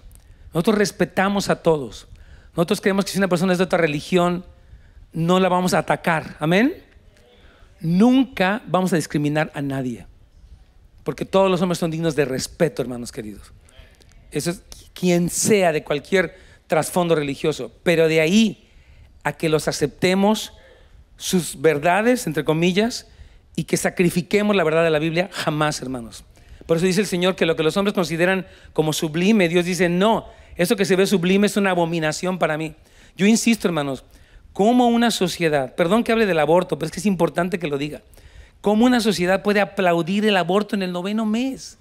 Nosotros respetamos a todos. Nosotros creemos que si una persona es de otra religión, no la vamos a atacar. Amén. Nunca vamos a discriminar a nadie. Porque todos los hombres son dignos de respeto, hermanos queridos. Eso es quien sea de cualquier trasfondo religioso. Pero de ahí a que los aceptemos, sus verdades, entre comillas, y que sacrifiquemos la verdad de la Biblia, jamás, hermanos. Por eso dice el Señor que lo que los hombres consideran como sublime, Dios dice, no, eso que se ve sublime es una abominación para mí. Yo insisto, hermanos, como una sociedad, perdón que hable del aborto, pero es que es importante que lo diga, cómo una sociedad puede aplaudir el aborto en el noveno mes.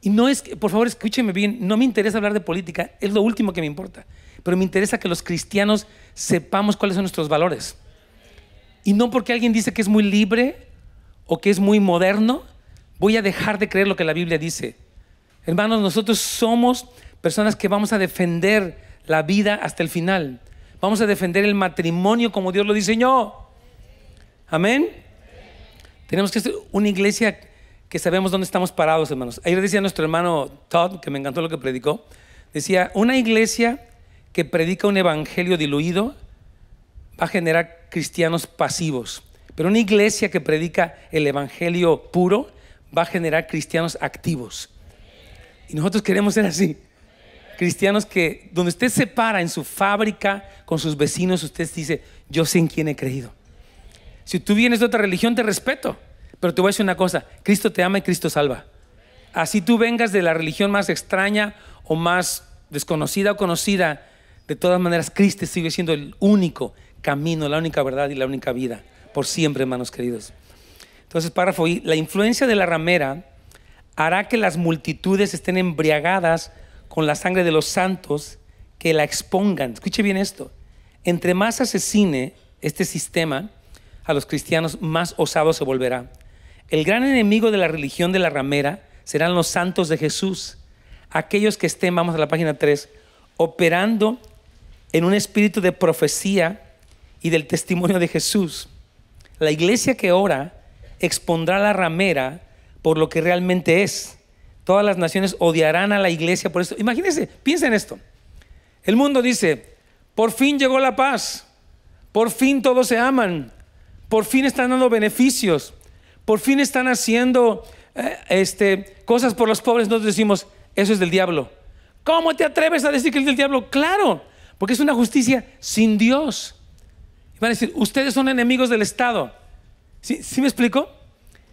Y no es, por favor, escúcheme bien, no me interesa hablar de política, es lo último que me importa, pero me interesa que los cristianos sepamos cuáles son nuestros valores. Y no porque alguien dice que es muy libre o que es muy moderno, Voy a dejar de creer lo que la Biblia dice. Hermanos, nosotros somos personas que vamos a defender la vida hasta el final. Vamos a defender el matrimonio como Dios lo diseñó. Amén. Tenemos que ser una iglesia que sabemos dónde estamos parados, hermanos. Ayer decía nuestro hermano Todd, que me encantó lo que predicó, decía, una iglesia que predica un evangelio diluido va a generar cristianos pasivos, pero una iglesia que predica el evangelio puro va a generar cristianos activos. Y nosotros queremos ser así. Cristianos que donde usted se para en su fábrica con sus vecinos, usted dice, yo sé en quién he creído. Si tú vienes de otra religión, te respeto. Pero te voy a decir una cosa, Cristo te ama y Cristo salva. Así tú vengas de la religión más extraña o más desconocida o conocida, de todas maneras Cristo sigue siendo el único camino, la única verdad y la única vida, por siempre, hermanos queridos. Entonces, párrafo I, la influencia de la ramera hará que las multitudes estén embriagadas con la sangre de los santos que la expongan. Escuche bien esto. Entre más asesine este sistema a los cristianos, más osado se volverá. El gran enemigo de la religión de la ramera serán los santos de Jesús, aquellos que estén, vamos a la página 3, operando en un espíritu de profecía y del testimonio de Jesús. La iglesia que ora expondrá la ramera por lo que realmente es. Todas las naciones odiarán a la iglesia por esto. Imagínense, piensen esto. El mundo dice, por fin llegó la paz, por fin todos se aman, por fin están dando beneficios, por fin están haciendo eh, este, cosas por los pobres. Nosotros decimos, eso es del diablo. ¿Cómo te atreves a decir que es del diablo? Claro, porque es una justicia sin Dios. Y van a decir, ustedes son enemigos del Estado. ¿Sí, me explico?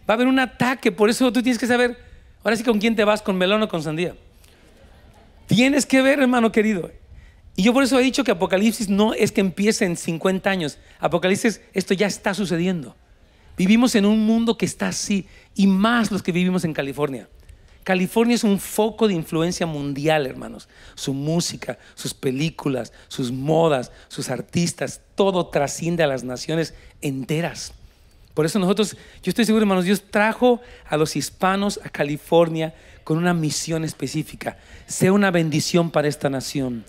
Va a haber un ataque, por eso tú tienes que saber, ahora sí con quién te vas, con melón o con sandía. Tienes que ver, hermano querido. Y yo por eso he dicho que Apocalipsis no es que empiece en 50 años. Apocalipsis, esto ya está sucediendo. Vivimos en un mundo que está así, y más los que vivimos en California. California es un foco de influencia mundial, hermanos. Su música, sus películas, sus modas, sus artistas, todo trasciende a las naciones enteras. Por eso nosotros, yo estoy seguro, hermanos, Dios trajo a los hispanos a California con una misión específica. Sea una bendición para esta nación.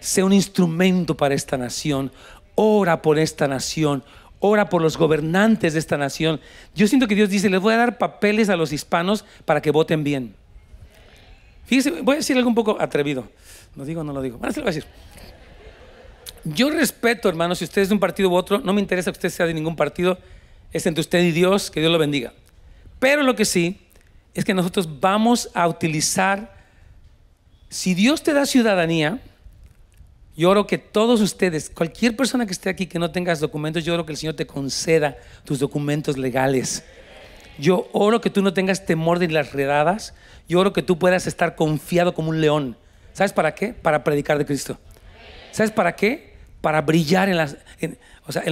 Sea un instrumento para esta nación. Ora por esta nación. Ora por los gobernantes de esta nación. Yo siento que Dios dice, les voy a dar papeles a los hispanos para que voten bien. Fíjese, voy a decir algo un poco atrevido. No digo no lo digo? se lo voy a decir. Yo respeto, hermanos, si usted es de un partido u otro, no me interesa que usted sea de ningún partido es entre usted y Dios, que Dios lo bendiga. Pero lo que sí es que nosotros vamos a utilizar, si Dios te da ciudadanía, yo oro que todos ustedes, cualquier persona que esté aquí que no tengas documentos, yo oro que el Señor te conceda tus documentos legales. Yo oro que tú no tengas temor de las redadas. Yo oro que tú puedas estar confiado como un león. ¿Sabes para qué? Para predicar de Cristo. ¿Sabes para qué? Para brillar en la, en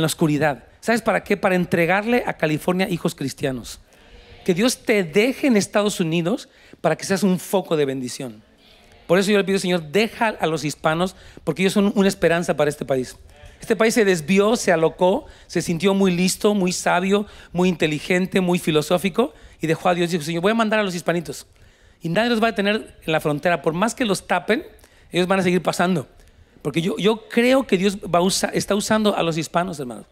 la oscuridad. ¿Sabes para qué? Para entregarle a California hijos cristianos. Que Dios te deje en Estados Unidos para que seas un foco de bendición. Por eso yo le pido, Señor, deja a los hispanos, porque ellos son una esperanza para este país. Este país se desvió, se alocó, se sintió muy listo, muy sabio, muy inteligente, muy filosófico, y dejó a Dios y dijo, Señor, voy a mandar a los hispanitos. Y nadie los va a tener en la frontera. Por más que los tapen, ellos van a seguir pasando. Porque yo, yo creo que Dios va está usando a los hispanos, hermanos.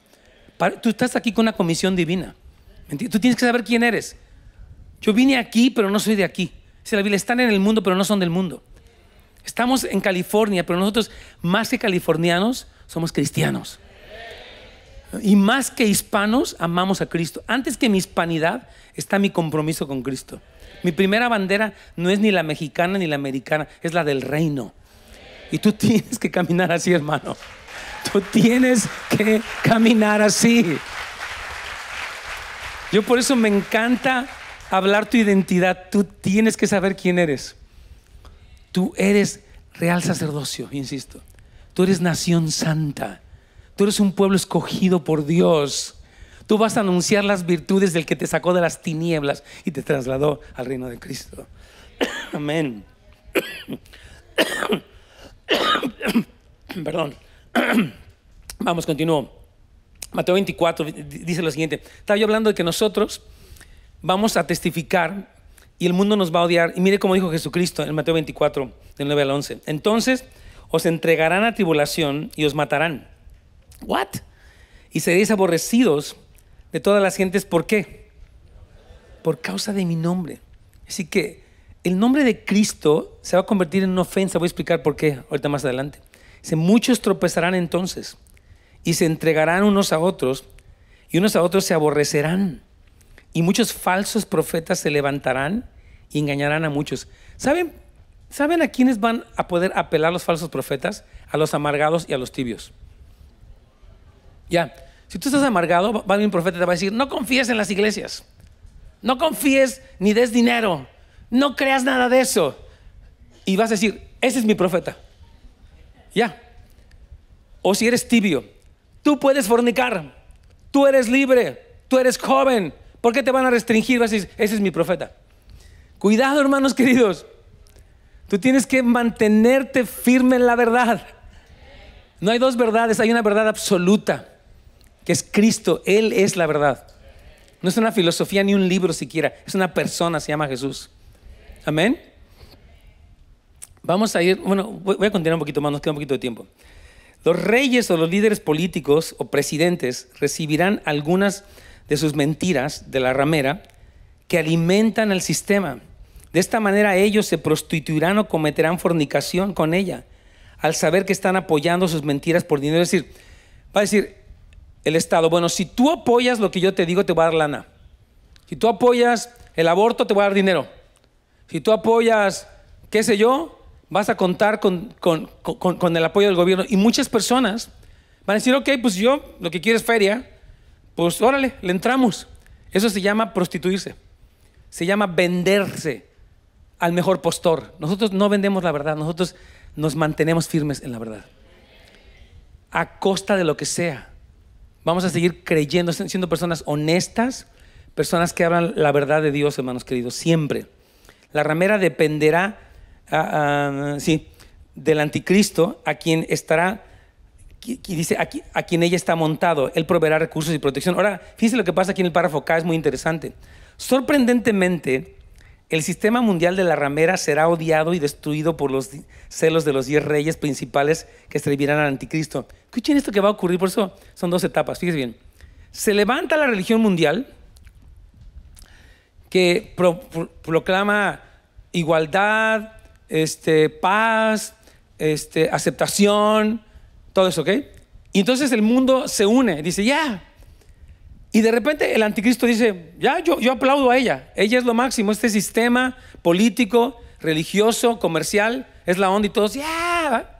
Tú estás aquí con una comisión divina. tú tienes que saber quién eres. Yo vine aquí, pero no soy de aquí. Si la están en el mundo, pero no son del mundo. Estamos en California, pero nosotros, más que californianos, somos cristianos. Y más que hispanos, amamos a Cristo. Antes que mi hispanidad, está mi compromiso con Cristo. Mi primera bandera no es ni la mexicana ni la americana, es la del reino. Y tú tienes que caminar así, hermano. Tú tienes que caminar así. Yo por eso me encanta hablar tu identidad. Tú tienes que saber quién eres. Tú eres real sacerdocio, insisto. Tú eres nación santa. Tú eres un pueblo escogido por Dios. Tú vas a anunciar las virtudes del que te sacó de las tinieblas y te trasladó al reino de Cristo. Amén. Perdón. Vamos, continúo. Mateo 24 dice lo siguiente. Estaba yo hablando de que nosotros vamos a testificar y el mundo nos va a odiar. Y mire cómo dijo Jesucristo en Mateo 24, del 9 al 11. Entonces os entregarán a tribulación y os matarán. ¿What? Y seréis aborrecidos de todas las gentes. ¿Por qué? Por causa de mi nombre. Así que el nombre de Cristo se va a convertir en ofensa. Voy a explicar por qué ahorita más adelante muchos tropezarán entonces y se entregarán unos a otros y unos a otros se aborrecerán. Y muchos falsos profetas se levantarán y engañarán a muchos. ¿Saben, ¿Saben a quiénes van a poder apelar los falsos profetas? A los amargados y a los tibios. Ya, si tú estás amargado, va a venir un profeta y te va a decir, no confíes en las iglesias, no confíes ni des dinero, no creas nada de eso. Y vas a decir, ese es mi profeta. Ya. O si eres tibio, tú puedes fornicar, tú eres libre, tú eres joven. ¿Por qué te van a restringir? Vas a decir, ese es mi profeta. Cuidado, hermanos queridos. Tú tienes que mantenerte firme en la verdad. No hay dos verdades, hay una verdad absoluta, que es Cristo. Él es la verdad. No es una filosofía ni un libro siquiera, es una persona, se llama Jesús. Amén. Vamos a ir, bueno, voy a continuar un poquito más, nos queda un poquito de tiempo. Los reyes o los líderes políticos o presidentes recibirán algunas de sus mentiras de la ramera que alimentan al sistema. De esta manera ellos se prostituirán o cometerán fornicación con ella al saber que están apoyando sus mentiras por dinero. Es decir, va a decir el Estado, bueno, si tú apoyas lo que yo te digo, te voy a dar lana. Si tú apoyas el aborto, te voy a dar dinero. Si tú apoyas, qué sé yo, vas a contar con, el apoyo del gobierno. Y muchas personas van a decir, ok, pues yo lo que quiero es feria, pues órale, le entramos. Eso se llama prostituirse, se llama venderse al mejor postor. Nosotros no vendemos la verdad, nosotros nos mantenemos firmes en la verdad. A costa de lo que sea, vamos a seguir creyendo, siendo personas honestas, personas que hablan la verdad de Dios, hermanos queridos, siempre. La ramera dependerá Ah, ah, sí, del anticristo, a quien estará, dice, a, quien ella está montado, él proveerá recursos y protección. Ahora, fíjense lo que pasa aquí en el párrafo K, es muy interesante. Sorprendentemente, el sistema mundial de la ramera será odiado y destruido por los celos de los diez reyes principales que servirán al anticristo. Escuchen esto que va a ocurrir, por eso son dos etapas, fíjense bien. Se levanta la religión mundial que proclama igualdad, este, paz, este, aceptación, todo eso, ¿ok? Y entonces el mundo se une, dice, ya. Y de repente el anticristo dice, ya, yo, yo aplaudo a ella, ella es lo máximo, este sistema político, religioso, comercial, es la onda y todos, ya.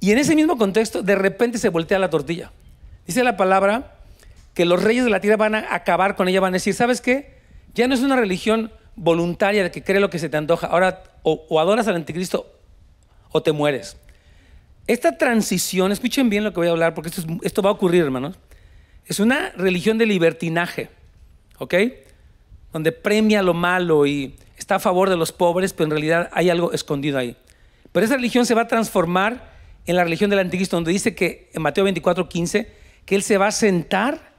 Y en ese mismo contexto, de repente se voltea la tortilla. Dice la palabra que los reyes de la tierra van a acabar con ella, van a decir, ¿sabes qué? Ya no es una religión voluntaria de que cree lo que se te antoja. Ahora, o, adoras al anticristo o te mueres. Esta transición, escuchen bien lo que voy a hablar, porque esto, va a ocurrir, hermanos. Es una religión de libertinaje, ¿ok? Donde premia lo malo y está a favor de los pobres, pero en realidad hay algo escondido ahí. Pero esa religión se va a transformar en la religión del anticristo, donde dice que en Mateo 24, 15, que él se va a sentar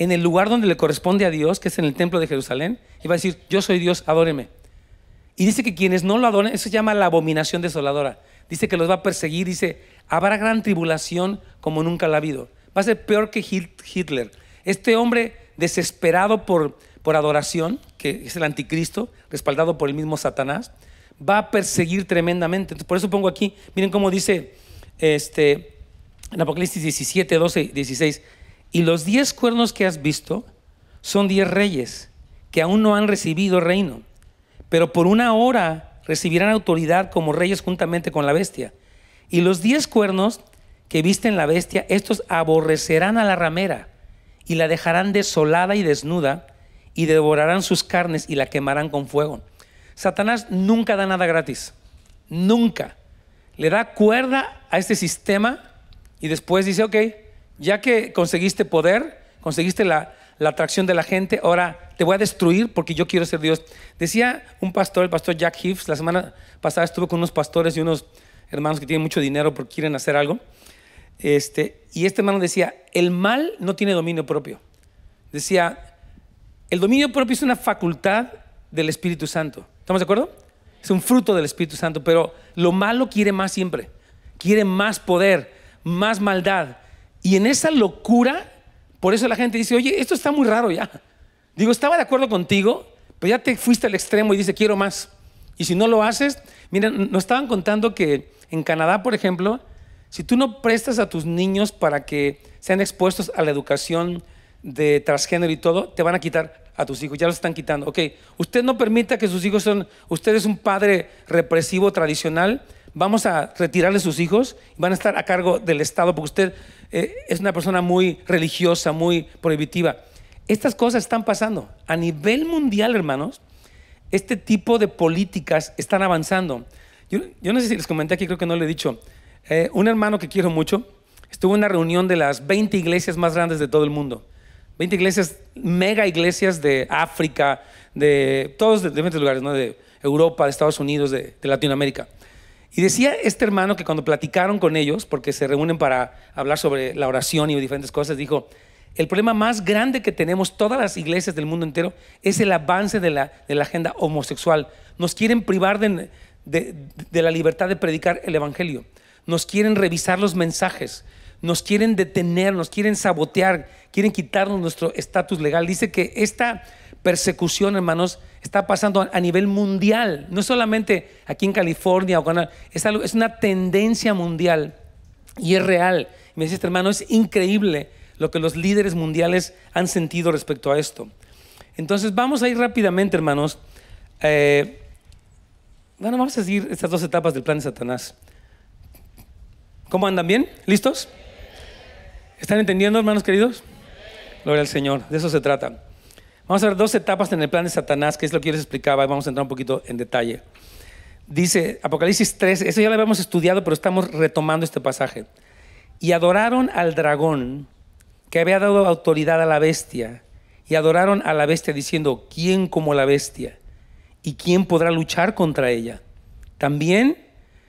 en el lugar donde le corresponde a Dios, que es en el templo de Jerusalén, y va a decir, yo soy Dios, adóreme. Y dice que quienes no lo adoren, eso se llama la abominación desoladora. Dice que los va a perseguir, dice, habrá gran tribulación como nunca la ha habido. Va a ser peor que Hitler. Este hombre desesperado por, por adoración, que es el anticristo, respaldado por el mismo Satanás, va a perseguir tremendamente. por eso pongo aquí, miren cómo dice este, en Apocalipsis 17, 12 16, y los diez cuernos que has visto son diez reyes que aún no han recibido reino, pero por una hora recibirán autoridad como reyes juntamente con la bestia. Y los diez cuernos que visten la bestia, estos aborrecerán a la ramera y la dejarán desolada y desnuda y devorarán sus carnes y la quemarán con fuego. Satanás nunca da nada gratis, nunca. Le da cuerda a este sistema y después dice, ok, ya que conseguiste poder, conseguiste la, atracción de la gente, ahora te voy a destruir porque yo quiero ser Dios. Decía un pastor, el pastor Jack hives la semana pasada estuve con unos pastores y unos hermanos que tienen mucho dinero porque quieren hacer algo. Este, y este hermano decía, el mal no tiene dominio propio. Decía, el dominio propio es una facultad del Espíritu Santo. ¿Estamos de acuerdo? Es un fruto del Espíritu Santo, pero lo malo quiere más siempre. Quiere más poder, más maldad, y en esa locura, por eso la gente dice, oye, esto está muy raro ya. Digo, estaba de acuerdo contigo, pero ya te fuiste al extremo y dice, quiero más. Y si no lo haces, miren, nos estaban contando que en Canadá, por ejemplo, si tú no prestas a tus niños para que sean expuestos a la educación de transgénero y todo, te van a quitar a tus hijos, ya los están quitando. Ok, usted no permita que sus hijos son, usted es un padre represivo tradicional, vamos a retirarle sus hijos, van a estar a cargo del Estado, porque usted eh, es una persona muy religiosa, muy prohibitiva. Estas cosas están pasando. A nivel mundial, hermanos, este tipo de políticas están avanzando. Yo, no sé si les comenté aquí, creo que no lo he dicho. Eh, un hermano que quiero mucho estuvo en una reunión de las 20 iglesias más grandes de todo el mundo. 20 iglesias, mega iglesias de África, de todos de diferentes lugares, ¿no? de Europa, de Estados Unidos, de Latinoamérica. Y decía este hermano que cuando platicaron con ellos, porque se reúnen para hablar sobre la oración y diferentes cosas, dijo, el problema más grande que tenemos todas las iglesias del mundo entero es el avance de la, agenda homosexual. Nos quieren privar de la libertad de predicar el Evangelio. Nos quieren revisar los mensajes. Nos quieren detener, nos quieren sabotear, quieren quitarnos nuestro estatus legal. Dice que esta persecución, hermanos, está pasando a nivel mundial, no solamente aquí en California o es, una tendencia mundial y es real. Me dice este hermano, es increíble lo que los líderes mundiales han sentido respecto a esto. Entonces vamos a ir rápidamente, hermanos. Eh, bueno, vamos a seguir estas dos etapas del plan de Satanás. ¿Cómo andan? ¿Bien? ¿Listos? ¿Están entendiendo, hermanos queridos? Gloria al Señor, de eso se trata. Vamos a ver dos etapas en el plan de Satanás, que es lo que yo les explicaba, vamos a entrar un poquito en detalle. Dice Apocalipsis 3, eso ya lo habíamos estudiado, pero estamos retomando este pasaje. Y adoraron al dragón que había dado autoridad a la bestia, y adoraron a la bestia diciendo, ¿quién como la bestia? ¿Y quién podrá luchar contra ella? También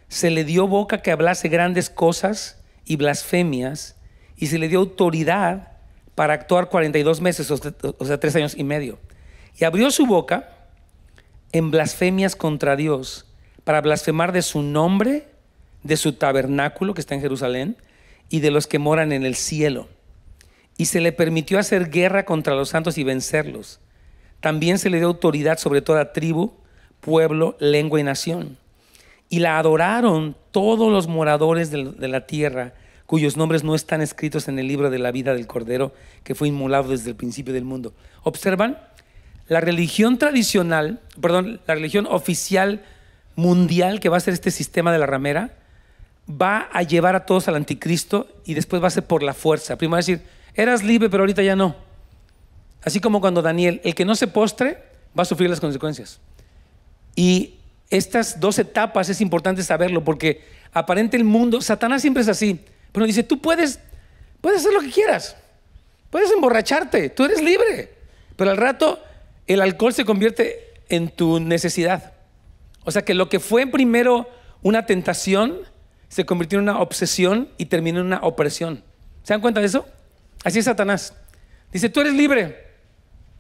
se le dio boca que hablase grandes cosas y blasfemias, y se le dio autoridad para actuar 42 meses, o sea, tres años y medio. Y abrió su boca en blasfemias contra Dios, para blasfemar de su nombre, de su tabernáculo que está en Jerusalén, y de los que moran en el cielo. Y se le permitió hacer guerra contra los santos y vencerlos. También se le dio autoridad sobre toda tribu, pueblo, lengua y nación. Y la adoraron todos los moradores de la tierra cuyos nombres no están escritos en el libro de la vida del Cordero que fue inmolado desde el principio del mundo. ¿Observan? La religión tradicional, perdón, la religión oficial mundial que va a ser este sistema de la ramera, va a llevar a todos al anticristo y después va a ser por la fuerza. Primero va a decir, eras libre, pero ahorita ya no. Así como cuando Daniel, el que no se postre, va a sufrir las consecuencias. Y estas dos etapas es importante saberlo porque aparente el mundo, Satanás siempre es así. Pero dice, tú puedes, puedes hacer lo que quieras. Puedes emborracharte, tú eres libre. Pero al rato el alcohol se convierte en tu necesidad. O sea que lo que fue primero una tentación se convirtió en una obsesión y terminó en una opresión. ¿Se dan cuenta de eso? Así es Satanás. Dice, tú eres libre,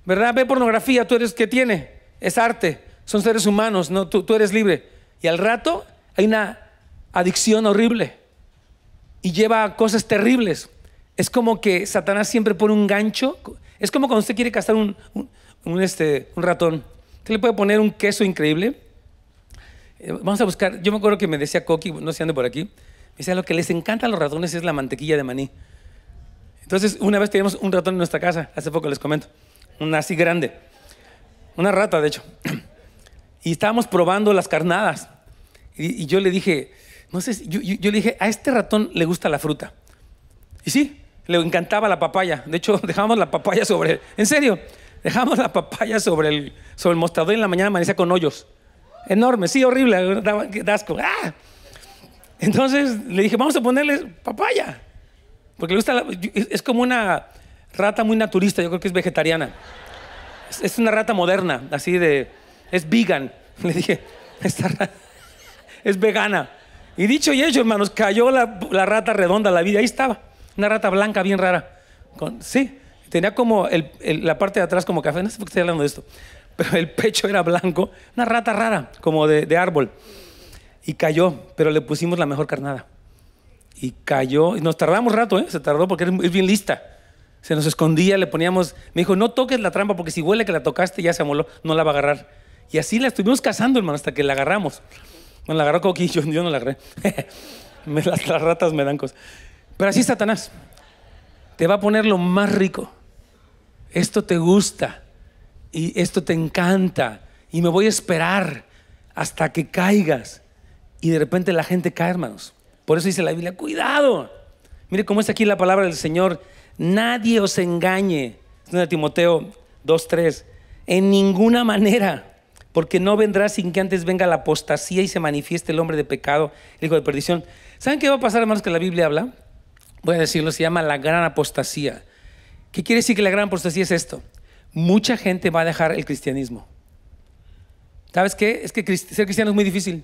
¿verdad? Ve pornografía, tú eres que tiene, es arte, son seres humanos, no, tú eres libre. Y al rato hay una adicción horrible y lleva cosas terribles. Es como que Satanás siempre pone un gancho. Es como cuando usted quiere cazar un, este, un ratón. Usted le puede poner un queso increíble. Eh, vamos a buscar. Yo me acuerdo que me decía Coqui, no sé ande por aquí. Me decía, lo que les encanta a los ratones es la mantequilla de maní. Entonces, una vez teníamos un ratón en nuestra casa, hace poco les comento. un así grande. Una rata, de hecho. Y estábamos probando las carnadas. y yo le dije, no sé, yo, le dije, a este ratón le gusta la fruta. Y sí, le encantaba la papaya. De hecho, dejamos la papaya sobre, en serio, dejamos la papaya sobre el, sobre el mostrador y en la mañana amanecía con hoyos. Enorme, sí, horrible, daba asco. ¡Ah! Entonces le dije, vamos a ponerle papaya. Porque le gusta, la, es como una rata muy naturista, yo creo que es vegetariana. Es, es una rata moderna, así de, es vegan. Le dije, esta rata es vegana. Y dicho y hecho, hermanos, cayó la, rata redonda, la vida, ahí estaba. Una rata blanca bien rara. sí, tenía como la parte de atrás como café, no sé por qué estoy hablando de esto, pero el pecho era blanco, una rata rara, como de, árbol. Y cayó, pero le pusimos la mejor carnada. Y cayó, y nos tardamos rato, ¿eh? se tardó porque es bien lista. Se nos escondía, le poníamos, me dijo, no toques la trampa porque si huele que la tocaste ya se amoló, no la va a agarrar. Y así la estuvimos cazando, hermano, hasta que la agarramos. Bueno, la agarró Coquillo yo, yo no la agarré. me, las, ratas me dan cosas. Pero así Satanás. Te va a poner lo más rico. Esto te gusta y esto te encanta y me voy a esperar hasta que caigas. Y de repente la gente cae, hermanos. Por eso dice la Biblia, cuidado. Mire cómo está aquí la palabra del Señor. Nadie os engañe. Es de Timoteo 2.3. En ninguna manera porque no vendrá sin que antes venga la apostasía y se manifieste el hombre de pecado, el hijo de perdición. ¿Saben qué va a pasar, hermanos, que la Biblia habla? Voy a decirlo, se llama la gran apostasía. ¿Qué quiere decir que la gran apostasía es esto? Mucha gente va a dejar el cristianismo. ¿Sabes qué? Es que ser cristiano es muy difícil.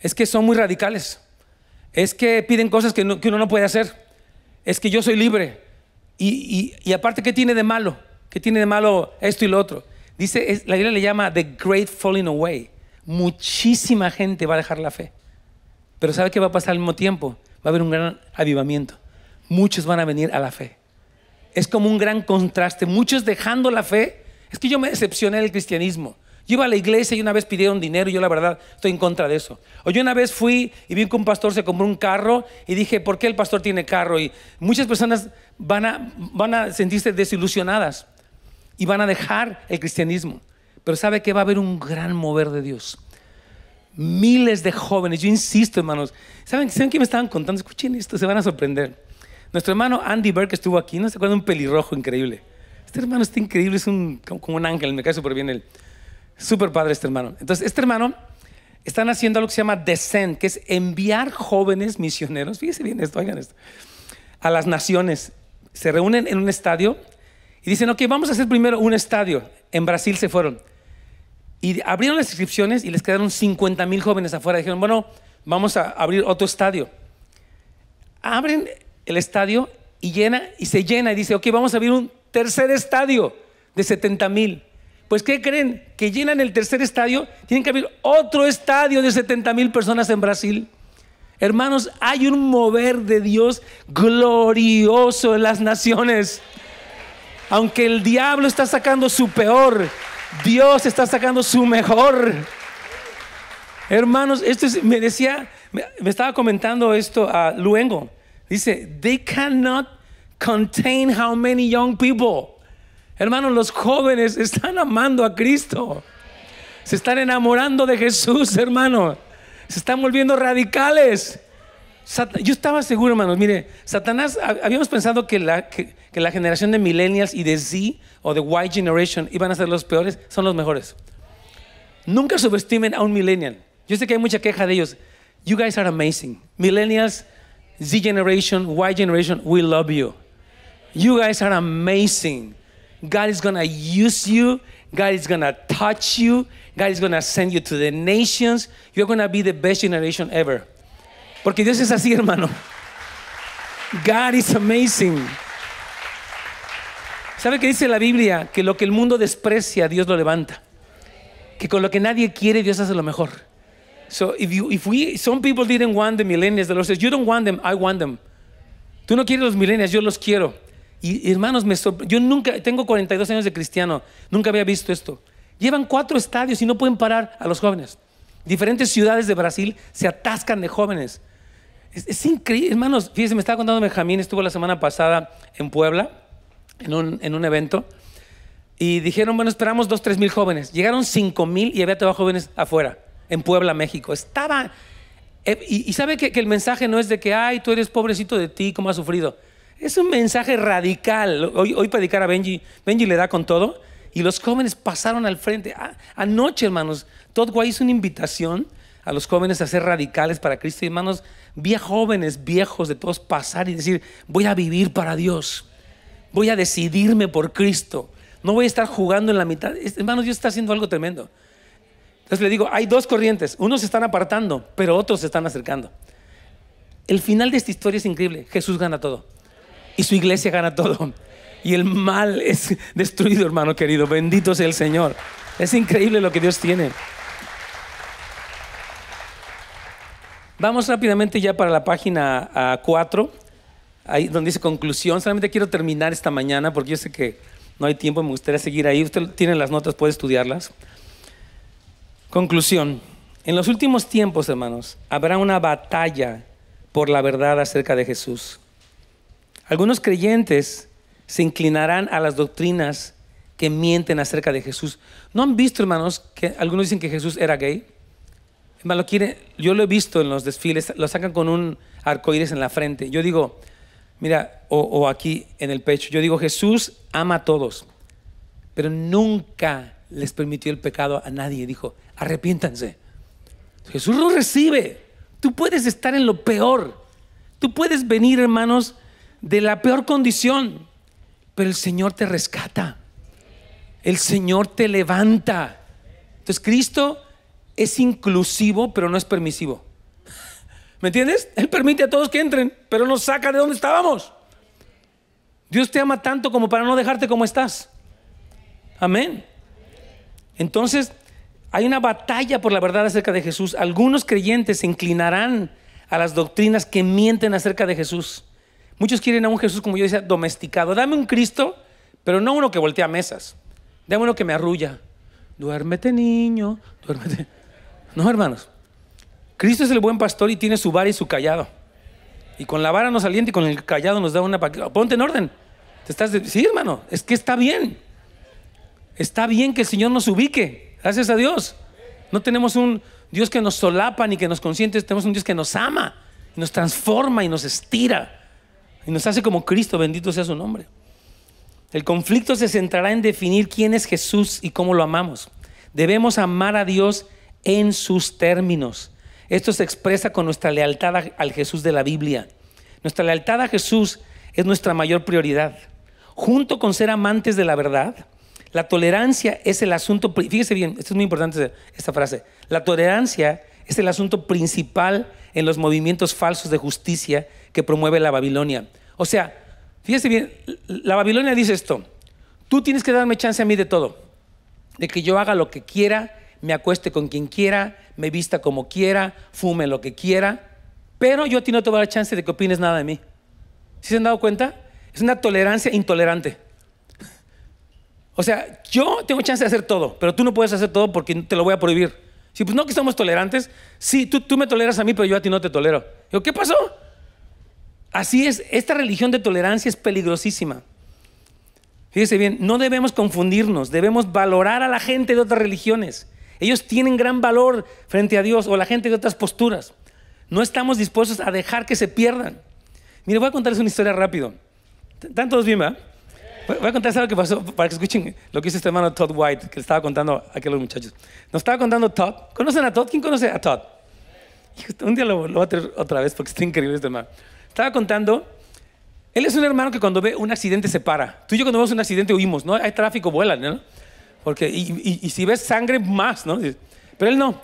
Es que son muy radicales. Es que piden cosas que, uno no puede hacer. Es que yo soy libre. Y, y aparte, ¿qué tiene de malo? ¿Qué tiene de malo esto y lo otro? Dice, la iglesia le llama The Great Falling Away. Muchísima gente va a dejar la fe. Pero ¿sabe qué va a pasar al mismo tiempo? Va a haber un gran avivamiento. Muchos van a venir a la fe. Es como un gran contraste. Muchos dejando la fe. Es que yo me decepcioné del cristianismo. Yo iba a la iglesia y una vez pidieron dinero y yo la verdad estoy en contra de eso. O yo una vez fui y vi que un pastor se compró un carro y dije, ¿por qué el pastor tiene carro? Y muchas personas van van a sentirse desilusionadas y van a dejar el cristianismo. Pero sabe que va a haber un gran mover de Dios. Miles de jóvenes, yo insisto, hermanos. ¿Saben, ¿saben que me estaban contando? Escuchen esto, se van a sorprender. Nuestro hermano Andy Burke estuvo aquí, ¿no se acuerdan? Un pelirrojo increíble. Este hermano está increíble, es un, como un ángel, me cae súper bien él. Súper padre este hermano. Entonces, este hermano están haciendo algo que se llama Descent, que es enviar jóvenes misioneros, fíjense bien esto, oigan esto, a las naciones. Se reúnen en un estadio y dicen, ok, vamos a hacer primero un estadio. En Brasil se fueron. Y abrieron las inscripciones y les quedaron 50 mil jóvenes afuera. Dijeron, bueno, vamos a abrir otro estadio. Abren el estadio y llena y se llena y dice, ok, vamos a abrir un tercer estadio de 70 mil. Pues ¿qué creen? Que llenan el tercer estadio, tienen que abrir otro estadio de 70 mil personas en Brasil. Hermanos, hay un mover de Dios glorioso en las naciones. Aunque el diablo está sacando su peor, Dios está sacando su mejor. Hermanos, esto me decía, me, estaba comentando esto a Luengo. Dice, they cannot contain how many young people. Hermanos, los jóvenes están amando a Cristo. Se están enamorando de Jesús, hermano. Se están volviendo radicales. Yo estaba seguro, hermanos. Mire, Satanás, habíamos pensado que, la, que la generación de millennials y de Z o de Y Generation iban a ser los peores, son los mejores. Nunca subestimen a un millennial. Yo sé que hay mucha queja de ellos. You guys are amazing. Millennials, Z Generation, Y Generation, we love you. You guys are amazing. God is to use you. God is to touch you. God is to send you to the nations. You're to be the best generation ever. Porque Dios es así, hermano. God is amazing. ¿Sabe qué dice la Biblia? Que lo que el mundo desprecia, Dios lo levanta. Que con lo que nadie quiere, Dios hace lo mejor. So if you, if we, some people didn't want the millennials, the says, you don't want them, I want them. Tú no quieres los millennials, yo los quiero. Y hermanos, yo nunca, tengo 42 años de cristiano, nunca había visto esto. Llevan cuatro estadios y no pueden parar a los jóvenes. Diferentes ciudades de Brasil se atascan de jóvenes. Es, es increíble, hermanos, fíjense, me estaba contando Benjamín, estuvo la semana pasada en Puebla en un, evento y dijeron, bueno, esperamos dos, tres mil jóvenes. Llegaron cinco mil y había trabajo jóvenes afuera, en Puebla, México. Estaba... Eh, y, sabe que, el mensaje no es de que, ay, tú eres pobrecito de ti, cómo has sufrido. Es un mensaje radical. Hoy, hoy predicar a Benji, Benji le da con todo y los jóvenes pasaron al frente. Ah, anoche, hermanos, Todd White hizo una invitación a los jóvenes a ser radicales para Cristo. hermanos, vi jóvenes viejos de todos pasar y decir, voy a vivir para Dios. Voy a decidirme por Cristo. No voy a estar jugando en la mitad. Hermano, Dios está haciendo algo tremendo. Entonces le digo, hay dos corrientes. Unos se están apartando, pero otros se están acercando. El final de esta historia es increíble. Jesús gana todo. Y su iglesia gana todo. Y el mal es destruido, hermano querido. Bendito sea el Señor. Es increíble lo que Dios tiene. Vamos rápidamente ya para la página 4. Ah, ahí donde dice conclusión. Solamente quiero terminar esta mañana porque yo sé que no hay tiempo, me gustaría seguir ahí. Usted tiene las notas, puede estudiarlas. Conclusión. En los últimos tiempos, hermanos, habrá una batalla por la verdad acerca de Jesús. Algunos creyentes se inclinarán a las doctrinas que mienten acerca de Jesús. ¿No han visto, hermanos, que algunos dicen que Jesús era gay? Hermano, yo lo he visto en los desfiles, lo sacan con un arcoíris en la frente. Yo digo, Mira, o, aquí en el pecho. Yo digo, Jesús ama a todos, pero nunca les permitió el pecado a nadie. Dijo, arrepiéntanse. Jesús lo recibe. Tú puedes estar en lo peor. Tú puedes venir, hermanos, de la peor condición, pero el Señor te rescata. El Señor te levanta. Entonces Cristo es inclusivo, pero no es permisivo. ¿Me entiendes? Él permite a todos que entren, pero nos saca de donde estábamos. Dios te ama tanto como para no dejarte como estás. Amén. Entonces, hay una batalla por la verdad acerca de Jesús. Algunos creyentes se inclinarán a las doctrinas que mienten acerca de Jesús. Muchos quieren a un Jesús, como yo decía, domesticado. Dame un Cristo, pero no uno que voltea mesas. Dame uno que me arrulla. Duérmete, niño. Duérmete. No, hermanos. Cristo es el buen pastor y tiene su vara y su callado. Y con la vara nos alienta y con el callado nos da una... Ponte en orden. ¿Te estás Sí, hermano, es que está bien. Está bien que el Señor nos ubique. Gracias a Dios. No tenemos un Dios que nos solapa ni que nos consiente. Tenemos un Dios que nos ama, y nos transforma y nos estira. Y nos hace como Cristo. Bendito sea su nombre. El conflicto se centrará en definir quién es Jesús y cómo lo amamos. Debemos amar a Dios en sus términos esto se expresa con nuestra lealtad al Jesús de la Biblia. Nuestra lealtad a Jesús es nuestra mayor prioridad. Junto con ser amantes de la verdad, la tolerancia es el asunto, fíjese bien, esto es muy importante esta frase, la tolerancia es el asunto principal en los movimientos falsos de justicia que promueve la Babilonia. O sea, fíjese bien, la Babilonia dice esto, tú tienes que darme chance a mí de todo, de que yo haga lo que quiera me acueste con quien quiera, me vista como quiera, fume lo que quiera, pero yo a ti no te voy a dar chance de que opines nada de mí. ¿Sí se han dado cuenta? Es una tolerancia intolerante. O sea, yo tengo chance de hacer todo, pero tú no puedes hacer todo porque te lo voy a prohibir. Si pues no que somos tolerantes, sí, tú, me toleras a mí, pero yo a ti no te tolero. ¿qué pasó? Así es, esta religión de tolerancia es peligrosísima. Fíjese bien, no debemos confundirnos, debemos valorar a la gente de otras religiones. Ellos tienen gran valor frente a Dios o la gente de otras posturas. No estamos dispuestos a dejar que se pierdan. Mire, voy a contarles una historia rápido. ¿Están todos bien, Voy a contarles algo que pasó para que escuchen lo que hizo este hermano Todd White, que le estaba contando a aquellos muchachos. Nos estaba contando Todd. ¿Conocen a Todd? ¿Quién conoce a Todd? Un día lo, voy a otra vez porque está increíble este hermano. Estaba contando él es un hermano que cuando ve un accidente se para. Tú y yo cuando vemos un accidente huimos, ¿no? Hay tráfico, vuelan, ¿no? Porque, y, si ves sangre, más, ¿no? Pero él no.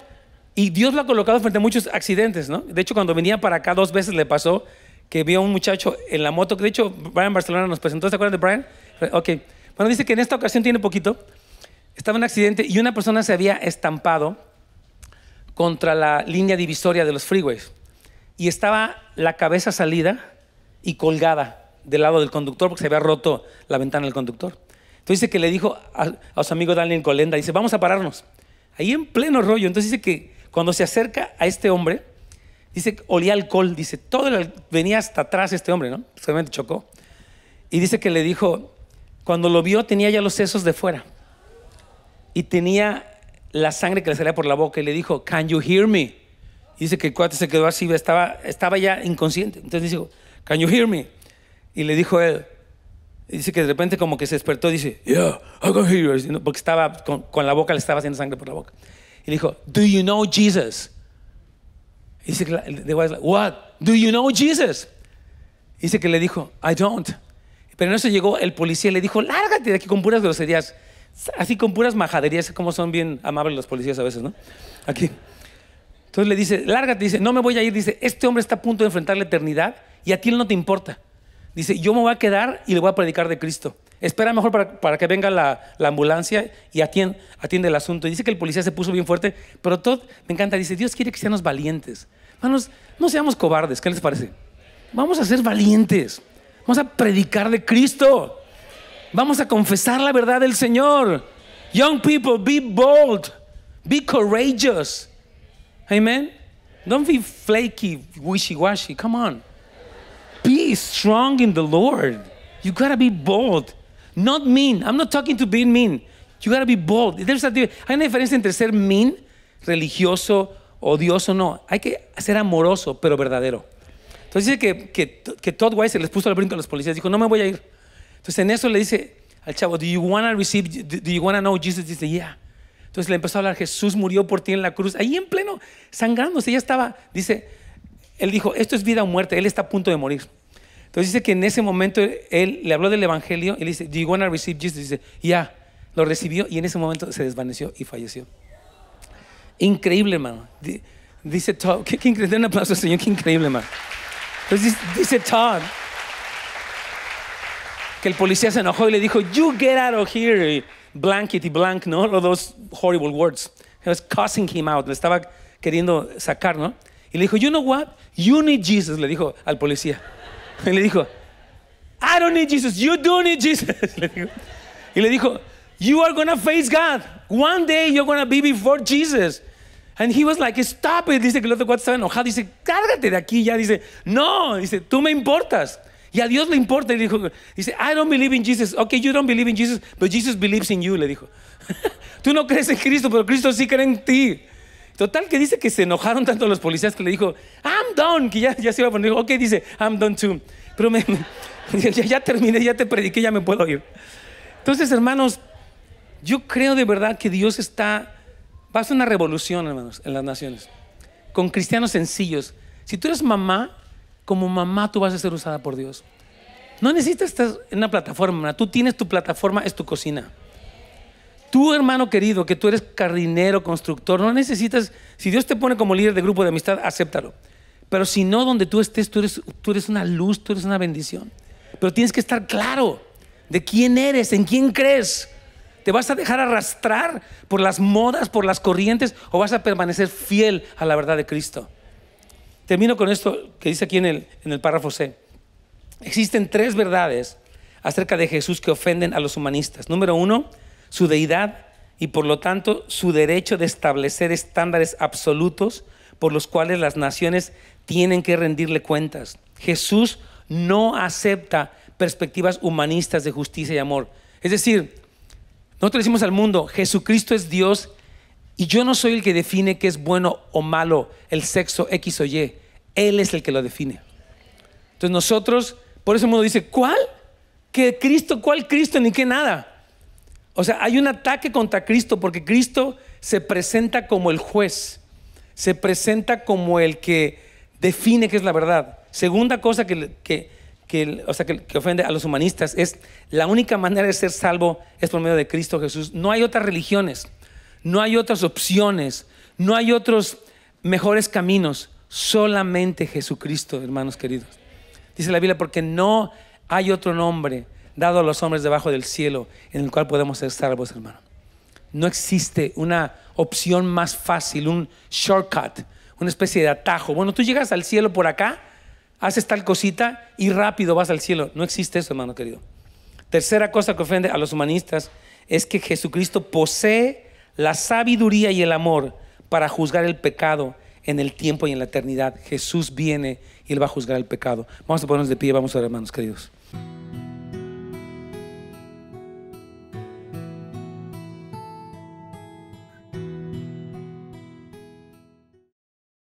Y Dios lo ha colocado frente a muchos accidentes, ¿no? De hecho, cuando venía para acá dos veces le pasó que vio a un muchacho en la moto. De hecho, Brian Barcelona nos presentó, ¿se acuerdan de Brian? Ok. Bueno, dice que en esta ocasión tiene poquito. Estaba un accidente y una persona se había estampado contra la línea divisoria de los freeways. Y estaba la cabeza salida y colgada del lado del conductor porque se había roto la ventana del conductor. Entonces dice que le dijo a, su amigo Daniel Colenda, dice, vamos a pararnos. Ahí en pleno rollo. Entonces dice que cuando se acerca a este hombre, dice, olía alcohol, dice, todo venía hasta atrás este hombre, ¿no? Seguramente chocó. Y dice que le dijo, cuando lo vio tenía ya los sesos de fuera y tenía la sangre que le salía por la boca y le dijo, can you hear me? Y dice que el cuate se quedó así, estaba, ya inconsciente. Entonces dice can you hear me? Y le dijo él, Dice que de repente como que se despertó y dice, yeah, I hear you porque estaba con, la boca, le estaba haciendo sangre por la boca. Y le dijo, do you know Jesus? dice que, what? Do you know Jesus? dice que le dijo, I don't. Pero en eso llegó el policía y le dijo, lárgate de aquí con puras groserías. Así con puras majaderías, como son bien amables los policías a veces, ¿no? Aquí. Entonces le dice, lárgate, dice, no me voy a ir, dice, este hombre está a punto de enfrentar la eternidad y a ti él no te importa. Dice, yo me voy a quedar y le voy a predicar de Cristo. Espera mejor para, que venga la, ambulancia y atiende, atiende, el asunto. Y dice que el policía se puso bien fuerte, pero Todd me encanta. Dice, Dios quiere que seamos valientes. no seamos cobardes. ¿Qué les parece? Vamos a ser valientes. Vamos a predicar de Cristo. Vamos a confesar la verdad del Señor. Young people, be bold. Be courageous. Amen. Don't be flaky, wishy-washy. Come on. Be strong in the Lord. You gotta be bold. Not mean. I'm not talking to being mean. You gotta be bold. There's a, hay una diferencia entre ser mean, religioso, odioso, no. Hay que ser amoroso, pero verdadero. Entonces dice que, que, que Todd White se les puso al brinco a los policías. Dijo, no me voy a ir. Entonces en eso le dice al chavo, do you wanna receive, do, do you wanna know Jesus? Dice, yeah. Entonces le empezó a hablar, Jesús murió por ti en la cruz. Ahí en pleno, sangrándose. Ella estaba, dice, él dijo, esto es vida o muerte, él está a punto de morir. Entonces dice que en ese momento él le habló del Evangelio y le dice, Do you want to receive Jesus? Y dice, ya, lo recibió y en ese momento se desvaneció y falleció. Increíble, hermano. Dice Todd, qué, increíble, un aplauso al Señor, qué increíble, hermano. Entonces dice Todd que el policía se enojó y le dijo, You get out of here, blanket y blank, ¿no? los those horrible words. He was cussing him out, le estaba queriendo sacar, ¿no? Y le dijo, you know what? You need Jesus, le dijo al policía. Y le dijo, I don't need Jesus, you do need Jesus. Y le dijo, you are going to face God. One day you're to be before Jesus. And he was like, stop it. Dice que el otro cuate estaba enojado. Dice, cárgate de aquí. Ya dice, no. Dice, tú me importas. Y a Dios le importa. Y dijo, dice, I don't believe in Jesus. Ok, you don't believe in Jesus, but Jesus believes in you, le dijo. tú no crees en Cristo, pero Cristo sí cree en ti. Total que dice que se enojaron tanto los policías que le dijo, I'm done, que ya, ya se iba a poner, dijo, ok, dice, I'm done too. Pero ya, ya, terminé, ya te prediqué, ya me puedo ir. Entonces, hermanos, yo creo de verdad que Dios está, va a hacer una revolución, hermanos, en las naciones, con cristianos sencillos. Si tú eres mamá, como mamá tú vas a ser usada por Dios. No necesitas estar en una plataforma, tú tienes tu plataforma, es tu cocina. Tú, hermano querido, que tú eres carrinero, constructor, no necesitas, si Dios te pone como líder de grupo de amistad, acéptalo. Pero si no, donde tú estés, tú eres, tú eres una luz, tú eres una bendición. Pero tienes que estar claro de quién eres, en quién crees. ¿Te vas a dejar arrastrar por las modas, por las corrientes, o vas a permanecer fiel a la verdad de Cristo? Termino con esto que dice aquí en el, en el párrafo C. Existen tres verdades acerca de Jesús que ofenden a los humanistas. Número uno, su deidad y por lo tanto su derecho de establecer estándares absolutos por los cuales las naciones tienen que rendirle cuentas. Jesús no acepta perspectivas humanistas de justicia y amor. Es decir, nosotros decimos al mundo, Jesucristo es Dios y yo no soy el que define qué es bueno o malo el sexo X o Y. Él es el que lo define. Entonces nosotros, por eso el mundo dice, ¿cuál? ¿Qué Cristo? ¿Cuál Cristo? Ni qué nada. O sea, hay un ataque contra Cristo porque Cristo se presenta como el juez, se presenta como el que define qué es la verdad. Segunda cosa que, sea, que, ofende a los humanistas es la única manera de ser salvo es por medio de Cristo Jesús. No hay otras religiones, no hay otras opciones, no hay otros mejores caminos, solamente Jesucristo, hermanos queridos. Dice la Biblia, porque no hay otro nombre dado a los hombres debajo del cielo en el cual podemos ser salvos, hermano. No existe una opción más fácil, un shortcut, una especie de atajo. Bueno, tú llegas al cielo por acá, haces tal cosita y rápido vas al cielo. No existe eso, hermano querido. Tercera cosa que ofende a los humanistas es que Jesucristo posee la sabiduría y el amor para juzgar el pecado en el tiempo y en la eternidad. Jesús viene y Él va a juzgar el pecado. Vamos a ponernos de pie, vamos a ver, hermanos queridos.